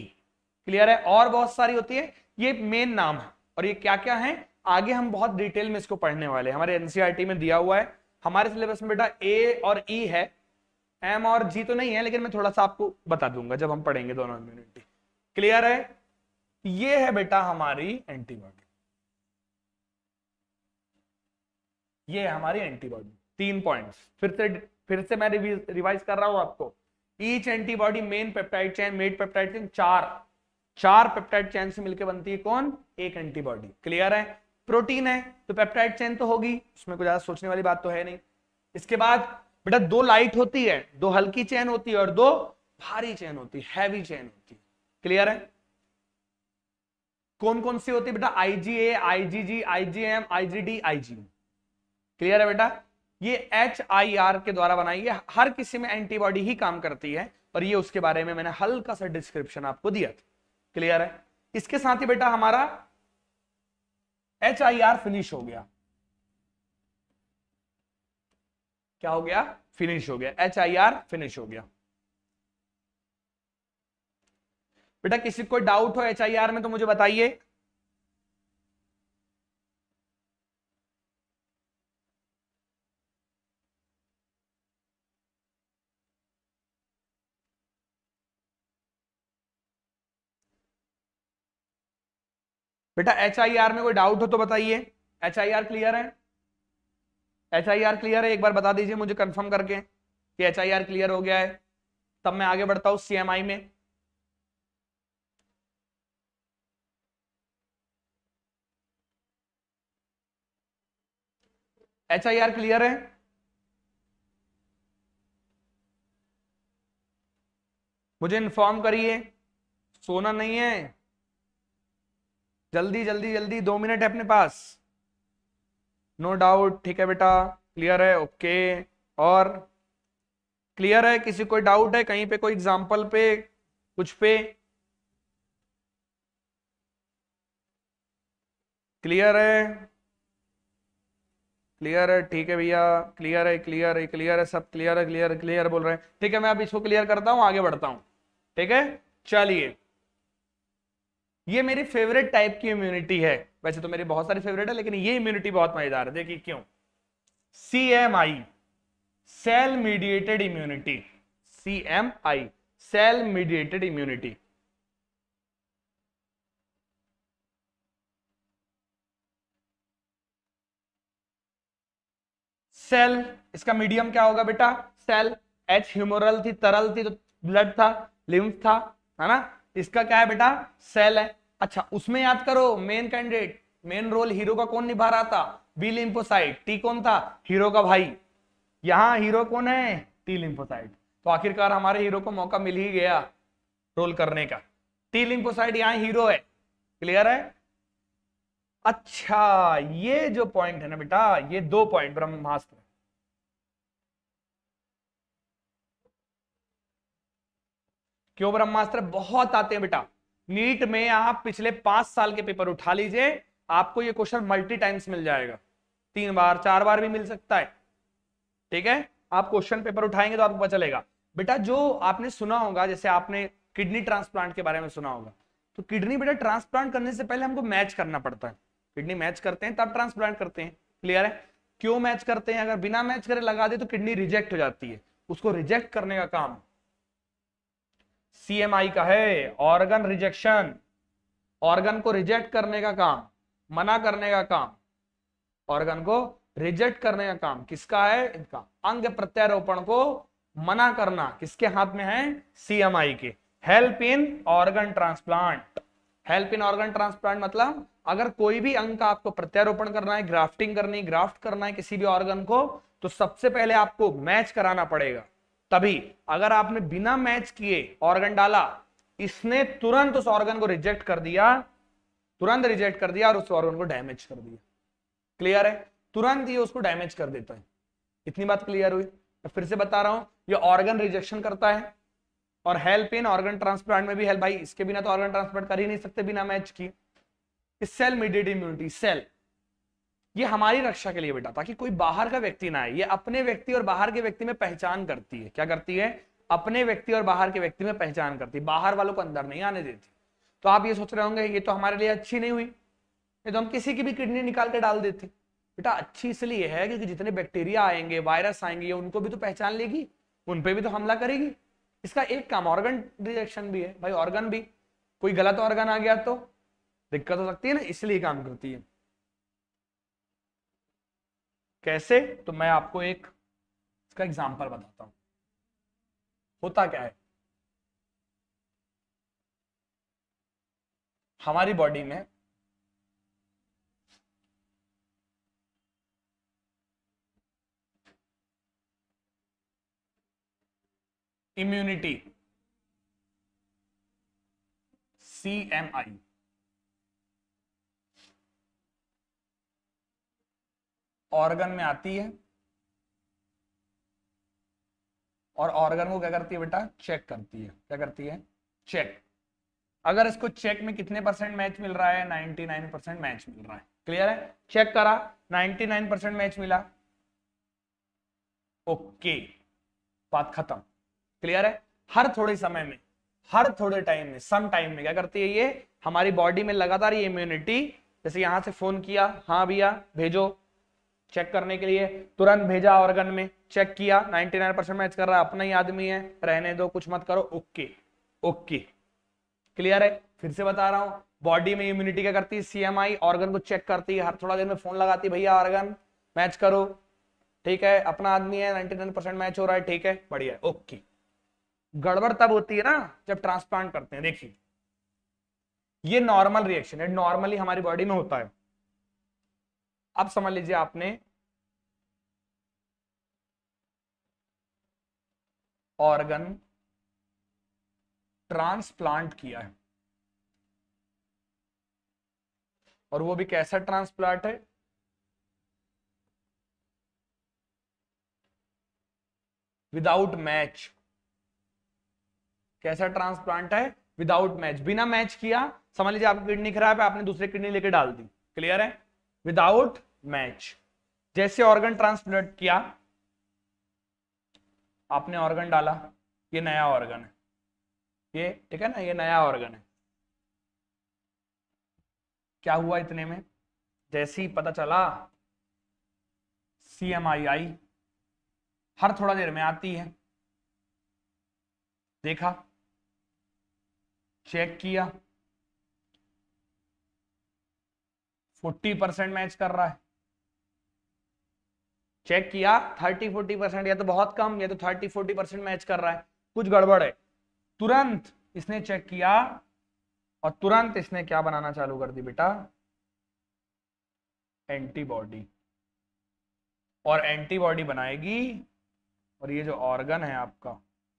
क्लियर है और बहुत सारी होती है ये मेन नाम है और ये क्या क्या है आगे हम बहुत डिटेल में इसको पढ़ने वाले हैं हमारे एनसीआरटी में दिया हुआ है हमारे सिलेबस में बेटा ए और ई e है एम और जी तो नहीं है लेकिन मैं थोड़ा सा आपको बता दूंगा जब हम पढ़ेंगे दोनों इम्यूनिटी क्लियर है ये है बेटा हमारी एंटीबॉडी ये है हमारी एंटीबॉडी तीन पॉइंट्स फिर से फिर से मैं रिवाइज कर रहा हूं आपको each antibody main peptide chain made peptide chain चार चार पेप्टाइड चैन से मिलकर बनती है कौन एक एंटीबॉडी क्लियर है प्रोटीन है तो पेप्टाइड चैन तो होगी उसमें कोई ज्यादा सोचने वाली बात तो है नहीं इसके बाद बेटा दो लाइट होती है दो हल्की चैन होती है और दो भारी चैन होती है हैवी चैन होती है क्लियर है कौन कौन सी होती है बेटा IgA IgG IgM IgD IgU clear है बेटा ये एच आई आर के द्वारा बनाई है हर किसी में एंटीबॉडी ही काम करती है और ये उसके बारे में मैंने हल्का सा डिस्क्रिप्शन आपको दिया था क्लियर है इसके साथ ही बेटा हमारा एच आई आर फिनिश हो गया क्या हो गया फिनिश हो गया एच आई आर फिनिश हो गया बेटा किसी को डाउट हो एच में तो मुझे बताइए बेटा एच में कोई डाउट हो तो बताइए एच क्लियर है एच क्लियर है एक बार बता दीजिए मुझे कंफर्म करके कि एच क्लियर हो गया है तब मैं आगे बढ़ता हूं सीएमआई में एच आई आर क्लियर है मुझे इन्फॉर्म करिए सोना नहीं है जल्दी जल्दी जल्दी दो मिनट है अपने पास नो डाउट ठीक है बेटा क्लियर है ओके okay. और क्लियर है किसी कोई डाउट है कहीं पे कोई एग्जाम्पल पे कुछ पे क्लियर है क्लियर है ठीक है भैया क्लियर है क्लियर है क्लियर है सब क्लियर है क्लियर क्लियर बोल रहे हैं ठीक है मैं अब इसको क्लियर करता हूँ आगे बढ़ता हूँ ठीक है चलिए ये मेरी फेवरेट टाइप की इम्यूनिटी है वैसे तो मेरी बहुत सारी फेवरेट है लेकिन ये इम्यूनिटी बहुत मजेदार है देखिए क्यों C M I cell mediated immunity C M I cell mediated immunity cell इसका मीडियम क्या होगा बेटा सेल एच ह्यूमोरल थी तरल थी तो ब्लड था लिम्फ था है ना इसका क्या है बेटा सेल है अच्छा उसमें याद करो main candidate main role hero का कौन निभा रहा था बी लिम्फोसाइट टी कौन था हीरो का भाई यहाँ हीरो कौन है टी लिम्फोसाइट तो आखिरकार हमारे हीरो को मौका मिल ही गया रोल करने का टी लिम्फोसाइट यहाँ हीरो है क्लियर है अच्छा ये जो पॉइंट है ना बेटा ये दो पॉइंट ब्रह्मास्त्र क्यों ब्रह्मास्त्र बहुत आते हैं बेटा नीट में आप पिछले पांच साल के पेपर उठा लीजिए आपको ये क्वेश्चन मल्टी टाइम्स मिल जाएगा तीन बार चार बार भी मिल सकता है ठीक है आप क्वेश्चन पेपर उठाएंगे तो आपको पता चलेगा बेटा जो आपने सुना होगा जैसे आपने किडनी ट्रांसप्लांट के बारे में सुना होगा तो किडनी बेटा ट्रांसप्लांट करने से पहले हमको मैच करना पड़ता है किडनी मैच करते हैं तब ट्रांसप्लांट करते हैं क्लियर है क्यों मैच करते हैं अगर बिना मैच करे लगा दे तो किडनी रिजेक्ट हो जाती है उसको रिजेक्ट करने का काम सीएमआई का है ऑर्गन रिजेक्शन ऑर्गन को रिजेक्ट करने का काम मना करने का काम ऑर्गन को रिजेक्ट करने का काम किसका है इनका अंग प्रत्यारोपण को मना करना किसके हाथ में है सीएमआई के help in organ transplant help in organ transplant मतलब अगर कोई भी अंग का आपको प्रत्यारोपण करना है ग्राफ्टिंग करनी ग्राफ्ट करना है किसी भी ऑर्गन को तो सबसे पहले आपको मैच कराना पड़ेगा तभी अगर आपने बिना मैच किए ऑर्गन डाला इसने तुरंत उस ऑर्गन को रिजेक्ट कर दिया तुरंत रिजेक्ट कर दिया और उस ऑर्गन को डैमेज कर दिया क्लियर है तुरंत ये उसको डैमेज कर देता है इतनी बात क्लियर हुई मैं फिर से बता रहा हूं ये ऑर्गन रिजेक्शन करता है और हेल्प इन ऑर्गन ट्रांसप्लांट में भी हेल्प भाई इसके बिना तो ऑर्गन ट्रांसप्लांट कर ही नहीं सकते बिना मैच की सेल मीडियड इम्यूनिटी सेल ये हमारी रक्षा के लिए बेटा ताकि कोई बाहर का व्यक्ति ना आए ये अपने व्यक्ति और बाहर के व्यक्ति में पहचान करती है क्या करती है अपने व्यक्ति और बाहर के व्यक्ति में पहचान करती है बाहर वालों को अंदर नहीं आने देती तो आप ये सोच रहे होंगे ये तो हमारे लिए अच्छी नहीं हुई ये तो हम किसी की भी किडनी निकाल के डाल देते बेटा अच्छी इसलिए है क्योंकि जितने बैक्टीरिया आएंगे वायरस आएंगे उनको भी तो पहचान लेगी उन पर भी तो हमला करेगी इसका एक काम ऑर्गन रिजेक्शन भी है भाई ऑर्गन भी कोई गलत ऑर्गन आ गया तो दिक्कत हो सकती है ना इसलिए काम करती है कैसे तो मैं आपको एक इसका एग्जाम्पल बताता हूं होता क्या है हमारी बॉडी में immunity C M I organ में आती है और ऑर्गन को क्या करती है बेटा चेक करती है क्या करती है चेक अगर इसको चेक में कितने परसेंट मैच मिल रहा है 99 परसेंट मैच मिल रहा है क्लियर है चेक करा 99 परसेंट मैच मिला ओके बात खत्म क्लियर है हर थोड़े समय में हर थोड़े टाइम में सम टाइम में क्या करती है ये हमारी बॉडी में लगातार ये इम्यूनिटी जैसे यहां से फोन किया हाँ भैया भेजो चेक करने के लिए तुरंत भेजा ऑर्गन में चेक किया 99 परसेंट मैच कर रहा है अपना ही आदमी है रहने दो कुछ मत करो ओके ओके क्लियर है फिर से बता रहा हूं बॉडी में इम्यूनिटी क्या करती है सीएमआई ऑर्गन को चेक करती है हर थोड़ा देर में फोन लगाती भैया ऑर्गन मैच करो ठीक है अपना आदमी है नाइनटी परसेंट मैच हो रहा है ठीक है बढ़िया ओके गड़बड़ तब होती है ना जब ट्रांसप्लांट करते हैं देखिए ये नॉर्मल रिएक्शन है नॉर्मली हमारी बॉडी में होता है अब समझ लीजिए आपने ऑर्गन ट्रांसप्लांट किया है और वो भी कैसा ट्रांसप्लांट है विदाउट मैच कैसा ट्रांसप्लांट है विदाउट मैच बिना मैच किया समझ लीजिए आपकी किडनी खराब है आपने दूसरी किडनी लेके डाल दी क्लियर है विदाउट मैच जैसे ऑर्गन ट्रांसप्लांट किया आपने ऑर्गन डाला ये नया ऑर्गन है ये ठीक है ना ये नया ऑर्गन है क्या हुआ इतने में जैसे ही पता चला सी एम आई आई हर थोड़ा देर में आती है देखा चेक किया फोर्टी परसेंट मैच कर रहा है चेक किया थर्टी फोर्टी परसेंट या तो बहुत कम या तो थर्टी फोर्टी परसेंट मैच कर रहा है कुछ गड़बड़ है तुरंत इसने चेक किया और तुरंत इसने क्या बनाना चालू कर दी बेटा एंटीबॉडी और एंटीबॉडी बनाएगी और ये जो ऑर्गन है आपका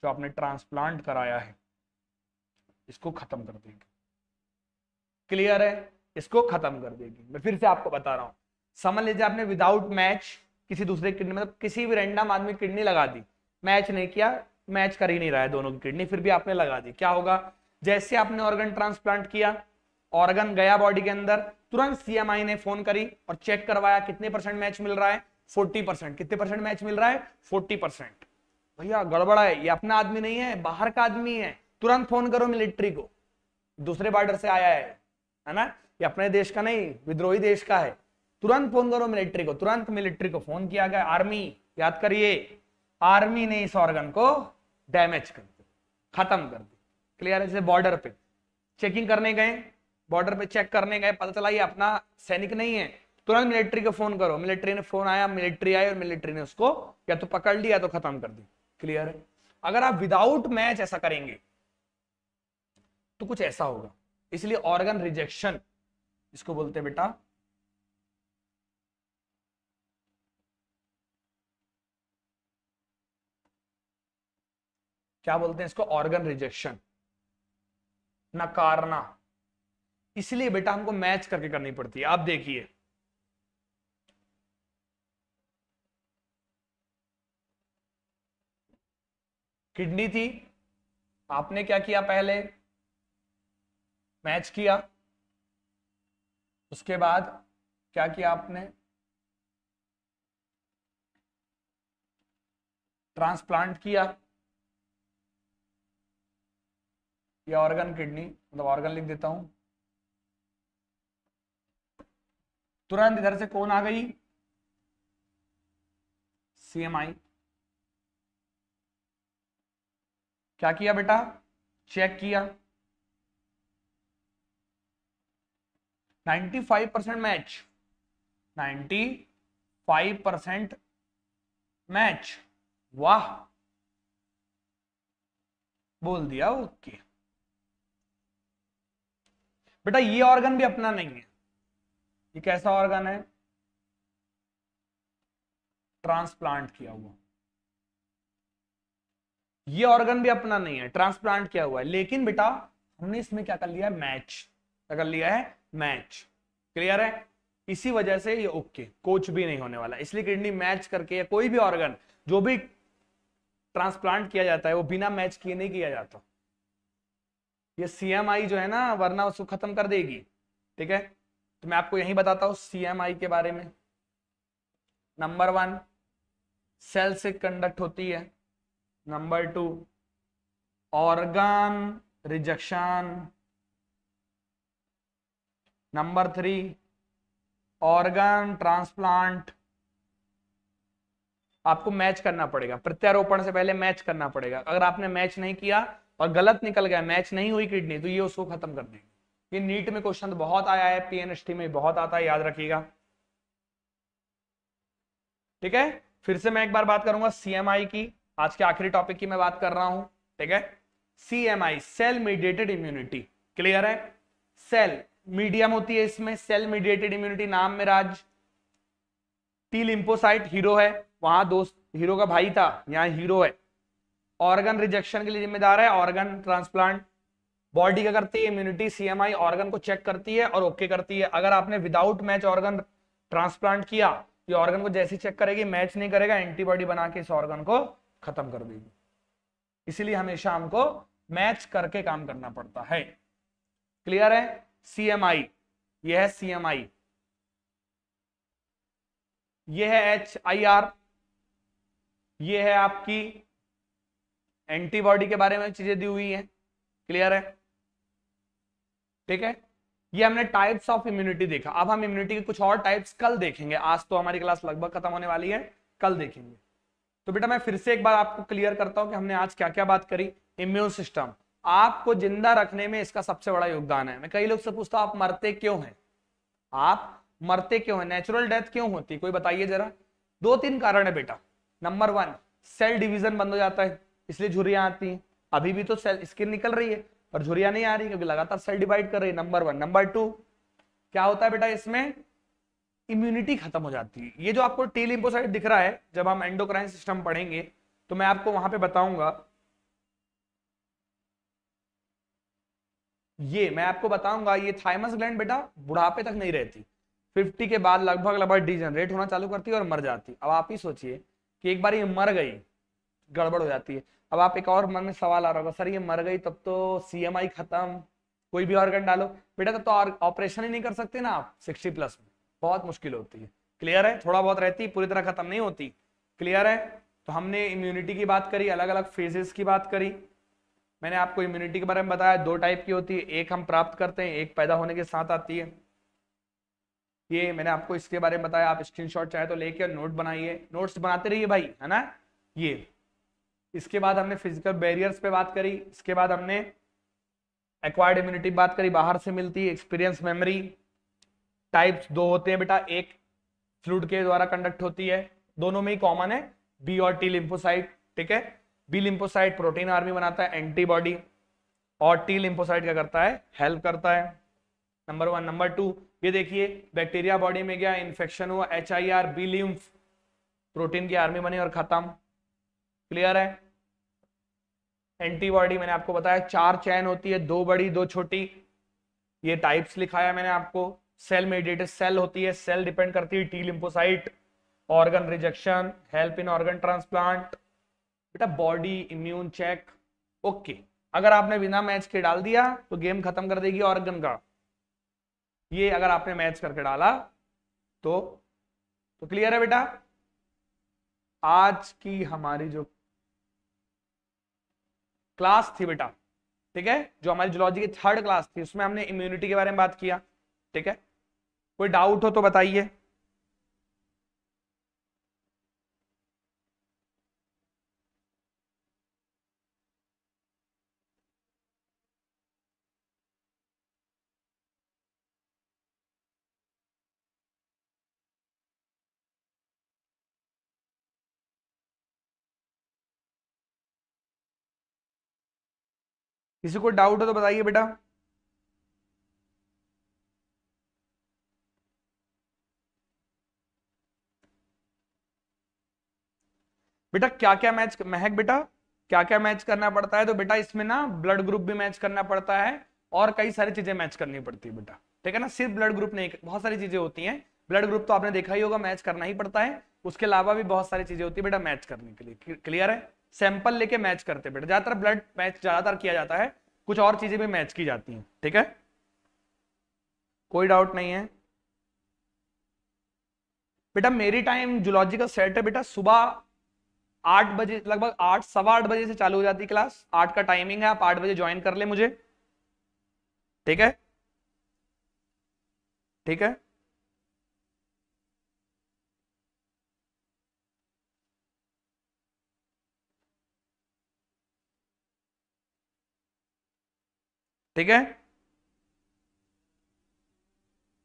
जो आपने ट्रांसप्लांट कराया है इसको खत्म कर देगी क्लियर है इसको खत्म कर देगी मैं फिर से आपको बता रहा हूँ समझ लीजिए आपने विदाउट मैच किसी दूसरे किडनी मतलब किसी भी रेंडम आदमी किडनी लगा दी मैच नहीं किया मैच कर ही नहीं रहा है दोनों की किडनी फिर भी आपने लगा दी क्या होगा जैसे आपने ऑर्गन ट्रांसप्लांट किया ऑर्गन गया बॉडी के अंदर तुरंत सीएमआई ने फोन करी और चेक करवाया कितने परसेंट मैच मिल रहा है फोर्टी परसेंट कितने परसेंट मैच मिल रहा है फोर्टी परसेंट भैया गड़बड़ा है ये अपना आदमी नहीं है बाहर का आदमी है तुरंत फोन करो मिलिट्री को दूसरे बॉर्डर से आया है है ना ये अपने देश का नहीं विद्रोही देश का है तुरंत फोन करो मिलिट्री को तुरंत मिलिट्री को फोन किया गया आर्मी याद करिए आर्मी ने इस ऑर्गन को डैमेज कर दिया खत्म कर दिया क्लियर है बॉर्डर पे चेकिंग करने गए बॉर्डर पे चेक करने गए पता चला ये अपना सैनिक नहीं है तुरंत मिलिट्री को फोन करो मिलिट्री ने फोन आया मिलिट्री आई और मिलिट्री ने उसको या तो पकड़ लिया तो खत्म कर दी क्लियर है अगर आप विदाउट मैच ऐसा करेंगे तो कुछ ऐसा होगा इसलिए ऑर्गन रिजेक्शन इसको बोलते हैं बेटा क्या बोलते हैं इसको ऑर्गन रिजेक्शन नकारना इसलिए बेटा हमको मैच करके करनी पड़ती है आप देखिए किडनी थी आपने क्या किया पहले मैच किया उसके बाद क्या किया आपने ट्रांसप्लांट किया ये ऑर्गन किडनी मतलब ऑर्गन लिख देता हूं तुरंत इधर से कौन आ गई सीएमआई क्या किया बेटा चेक किया five percent match five percent match वाह बोल दिया ओके बेटा ये ऑर्गन भी अपना नहीं है ये कैसा ऑर्गन है ट्रांसप्लांट किया हुआ ये ऑर्गन भी अपना नहीं है ट्रांसप्लांट किया हुआ है लेकिन बेटा हमने इसमें क्या कर लिया है मैच क्या कर लिया है मैच क्लियर है इसी वजह से ये ओके कोच भी नहीं होने वाला इसलिए किडनी मैच करके या कोई भी ऑर्गन जो भी ट्रांसप्लांट किया जाता है वो बिना मैच किए नहीं किया जाता ये सीएमआई जो है ना वरना उसको खत्म कर देगी ठीक है तो मैं आपको यही बताता हूं सीएमआई के बारे में नंबर वन सेल से कंडक्ट होती है number two organ rejection number three organ transplant आपको मैच करना पड़ेगा प्रत्यारोपण से पहले मैच करना पड़ेगा अगर आपने मैच नहीं किया और गलत निकल गया मैच नहीं हुई किडनी तो ये उसको खत्म कर देंगे ये नीट में क्वेश्चन तो बहुत आया है पीएनएसटी में बहुत आता है याद रखिएगा ठीक है फिर से मैं एक बार बात करूंगा सीएमआई की आज के आखिरी टॉपिक की मैं बात कर रहा हूं ठीक है CMI cell mediated immunity clear है सेल मीडियम होती है इसमें सेल मीडिएटेड इम्यूनिटी नाम में राज टी लिम्पोसाइट हीरो है वहां दोस्त हीरो का भाई था यहाँ हीरो है ऑर्गन रिजेक्शन के लिए जिम्मेदार है ऑर्गन ट्रांसप्लांट बॉडी का करती है इम्यूनिटी सीएमआई ऑर्गन को चेक करती है और ओके करती है अगर आपने विदाउट मैच ऑर्गन ट्रांसप्लांट किया ये ऑर्गन को जैसे चेक करेगी मैच नहीं करेगा एंटीबॉडी बना के इस ऑर्गन को खत्म कर देगी इसीलिए हमेशा हमको मैच करके काम करना पड़ता है क्लियर है आई यह है सीएमआई यह है एच आई आर यह है आपकी एंटीबॉडी के बारे में चीजें दी हुई है क्लियर है ठीक है ये हमने टाइप्स ऑफ इम्यूनिटी देखा अब हम इम्यूनिटी के कुछ और टाइप्स कल देखेंगे आज तो हमारी क्लास लगभग खत्म होने वाली है कल देखेंगे तो बेटा मैं फिर से एक बार आपको क्लियर करता हूं कि हमने आज क्या क्या बात करी इम्यून सिस्टम आपको जिंदा रखने में इसका सबसे बड़ा योगदान है मैं कई लोग से पूछता हूं आप मरते क्यों हैं आप मरते क्यों हैं नेचुरल डेथ क्यों होती कोई बताइए जरा दो तीन कारण है बेटा नंबर वन सेल डिवीजन बंद हो जाता है इसलिए झुरियां आती हैं अभी भी तो सेल स्किन निकल रही है पर झुरियां नहीं आ रही क्योंकि लगातार सेल डिवाइड कर रही है नंबर वन नंबर टू क्या होता है बेटा इसमें इम्यूनिटी खत्म हो जाती है ये जो आपको टी लिम्पोसाइट दिख रहा है जब हम एंडोक्राइन सिस्टम पढ़ेंगे तो मैं आपको वहां पे बताऊंगा ये मैं आपको बताऊंगा ये थाइमस ग्लैंड बेटा बुढ़ापे तक नहीं रहती 50 के बाद लगभग लगभग डिजनरेट होना चालू करती है और मर जाती अब आप ही सोचिए कि एक बार ये मर गई गड़बड़ हो जाती है अब आप एक और मन में सवाल आ रहा होगा सर ये मर गई तब तो सी खत्म कोई भी ऑर्गन डालो बेटा तब तो ऑपरेशन ही नहीं कर सकते ना आप सिक्सटी प्लस में बहुत मुश्किल होती है क्लियर है थोड़ा बहुत रहती पूरी तरह खत्म नहीं होती क्लियर है तो हमने इम्यूनिटी की बात करी अलग अलग फेजेस की बात करी मैंने आपको इम्यूनिटी के बारे में बताया दो टाइप की होती है एक हम प्राप्त करते हैं एक पैदा होने के साथ आती है ये मैंने आपको इसके बारे में बताया आप स्क्रीनशॉट चाहे तो लेके नोट बनाइए नोट्स बनाते रहिए भाई है ना ये इसके बाद हमने फिजिकल बैरियर्स पे बात करी इसके बाद हमने एक्वायर्ड इम्यूनिटी बात करी बाहर से मिलती है एक्सपीरियंस मेमोरी टाइप्स दो होते हैं बेटा एक फ्लूड के द्वारा कंडक्ट होती है दोनों में ही कॉमन है बी और टी लिम्फोसाइट ठीक है बी लिंपोसाइट प्रोटीन आर्मी बनाता है एंटीबॉडी और टी लिम्पोसाइट क्या करता है हेल्प करता है नंबर वन नंबर टू ये देखिए बैक्टीरिया बॉडी में गया इन्फेक्शन हुआ H I R B lymph protein की आर्मी बनी और खत्म क्लियर है एंटीबॉडी मैंने आपको बताया चार चैन होती है दो बड़ी दो छोटी ये टाइप्स लिखाया मैंने आपको सेल मेडिएटेड सेल होती है सेल डिपेंड करती है T lymphocyte organ rejection help in organ transplant बेटा बॉडी इम्यून चेक ओके अगर आपने बिना मैच के डाल दिया तो गेम खत्म कर देगी ऑर्गन का ये अगर आपने मैच करके डाला तो तो क्लियर है बेटा आज की हमारी जो क्लास थी बेटा ठीक है जो हमारी जोलॉजी की थर्ड क्लास थी उसमें हमने इम्यूनिटी के बारे में बात किया ठीक है कोई डाउट हो तो बताइए किसी को डाउट हो तो बताइए बेटा बेटा क्या क्या मैच महक बेटा क्या क्या मैच करना पड़ता है तो बेटा इसमें ना ब्लड ग्रुप भी मैच करना पड़ता है और कई सारी चीजें मैच करनी पड़ती है बेटा ठीक है ना सिर्फ ब्लड ग्रुप नहीं बहुत सारी चीजें होती हैं ब्लड ग्रुप तो आपने देखा ही होगा मैच करना ही पड़ता है उसके अलावा भी बहुत सारी चीजें होती है बेटा मैच करने के लिए क्लियर है सैंपल लेके मैच करते बेटा ज्यादातर ब्लड मैच ज्यादातर किया जाता है कुछ और चीजें भी मैच की जाती हैं ठीक है कोई डाउट नहीं है बेटा मेरी टाइम जूलॉजी का सेट है बेटा सुबह आठ बजे लगभग आठ सवा आठ बजे से चालू हो जाती क्लास आठ का टाइमिंग है आप आठ बजे ज्वाइन कर ले मुझे ठीक है ठीक है ठीक है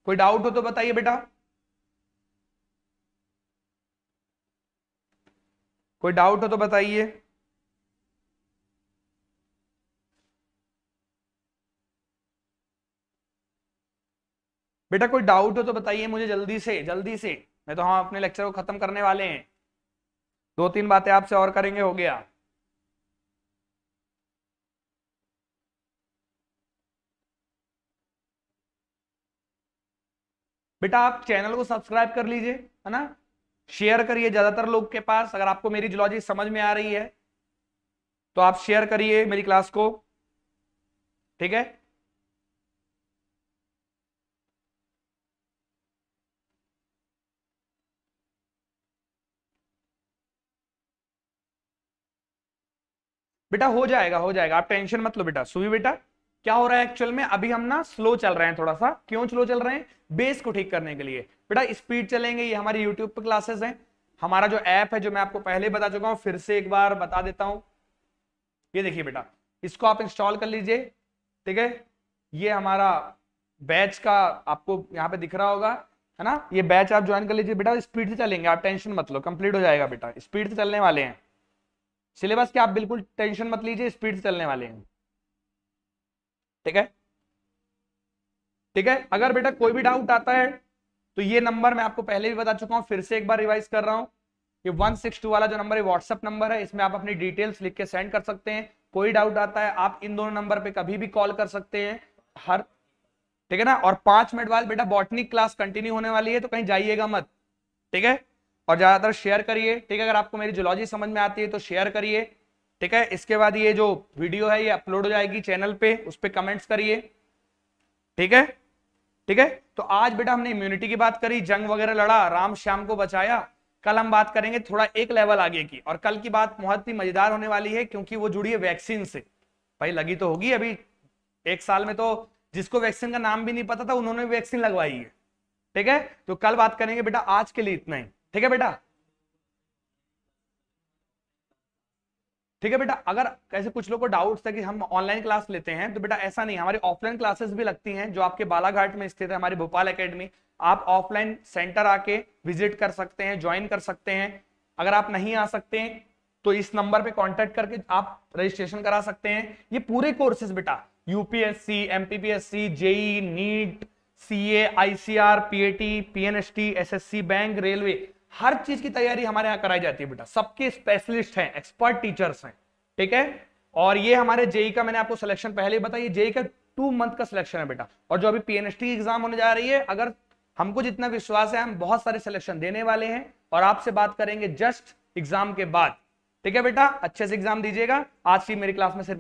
कोई डाउट हो तो बताइए बेटा कोई डाउट हो तो बताइए बेटा कोई डाउट हो तो बताइए मुझे जल्दी से जल्दी से मैं तो हम हाँ अपने लेक्चर को खत्म करने वाले हैं दो तीन बातें आपसे और करेंगे हो गया बेटा आप चैनल को सब्सक्राइब कर लीजिए है ना शेयर करिए ज्यादातर लोग के पास अगर आपको मेरी जुलॉजी समझ में आ रही है तो आप शेयर करिए मेरी क्लास को ठीक है बेटा हो जाएगा हो जाएगा आप टेंशन मत लो बेटा सुबह बेटा क्या हो रहा है एक्चुअल में अभी हम ना स्लो चल रहे हैं थोड़ा सा क्यों स्लो चल रहे हैं बेस को ठीक करने के लिए बेटा स्पीड चलेंगे ये हमारी यूट्यूब पर क्लासेस है हमारा जो ऐप है जो मैं आपको पहले बता चुका हूँ फिर से एक बार बता देता हूँ ये देखिए बेटा इसको आप इंस्टॉल कर लीजिए ठीक है ये हमारा बैच का आपको यहाँ पे दिख रहा होगा है ना ये बैच आप ज्वाइन कर लीजिए बेटा स्पीड से चलेंगे आप टेंशन मत लो कंप्लीट हो जाएगा बेटा स्पीड से चलने वाले हैं सिलेबस के आप बिल्कुल टेंशन मत लीजिए स्पीड से चलने वाले हैं ठीक है ठीक है अगर बेटा कोई भी डाउट आता है तो ये नंबर मैं आपको पहले भी बता चुका हूं फिर से एक बार रिवाइज कर रहा हूं ये 162 वाला जो नंबर है व्हाट्सएप नंबर है इसमें आप अपनी डिटेल्स लिख के सेंड कर सकते हैं कोई डाउट आता है आप इन दोनों नंबर पे कभी भी कॉल कर सकते हैं हर ठीक है ना और पांच मिनट बाद बेटा बॉटनिक क्लास कंटिन्यू होने वाली है तो कहीं जाइएगा मत ठीक है और ज्यादातर शेयर करिए ठीक है अगर आपको मेरी जोलॉजी समझ में आती है तो शेयर करिए ठीक है इसके बाद ये जो वीडियो है ये अपलोड हो जाएगी चैनल पे उस पर कमेंट्स करिए ठीक है ठीक है तो आज बेटा हमने इम्यूनिटी की बात करी जंग वगैरह लड़ा राम श्याम को बचाया कल हम बात करेंगे थोड़ा एक लेवल आगे की और कल की बात बहुत ही मजेदार होने वाली है क्योंकि वो जुड़ी है वैक्सीन से भाई लगी तो होगी अभी एक साल में तो जिसको वैक्सीन का नाम भी नहीं पता था उन्होंने वैक्सीन लगवाई है ठीक है तो कल बात करेंगे बेटा आज के लिए इतना ही ठीक है बेटा ठीक है बेटा अगर कैसे कुछ लोग को डाउट था कि हम ऑनलाइन क्लास लेते हैं तो बेटा ऐसा नहीं हमारी ऑफलाइन क्लासेस भी लगती हैं जो आपके बालाघाट में स्थित है हमारी भोपाल एकेडमी आप ऑफलाइन सेंटर आके विजिट कर सकते हैं ज्वाइन कर सकते हैं अगर आप नहीं आ सकते हैं तो इस नंबर पे कांटेक्ट करके आप रजिस्ट्रेशन करा सकते हैं ये पूरे कोर्सेज बेटा UPSC MPPSC JE NEET C A I C R P A T P N S T S S C bank railway हर चीज की तैयारी हमारे यहाँ कराई जाती है बेटा सबके स्पेशलिस्ट हैं एक्सपर्ट टीचर्स हैं ठीक है और ये हमारे जेई का मैंने आपको सिलेक्शन पहले ही बताया जेई का टू मंथ का सिलेक्शन है बेटा और जो अभी पीएनएसटी एग्जाम होने जा रही है अगर हमको जितना विश्वास है हम बहुत सारे सिलेक्शन देने वाले हैं और आपसे बात करेंगे जस्ट एग्जाम के बाद ठीक है बेटा अच्छे से एग्जाम दीजिएगा आज की मेरी क्लास में सिर्फ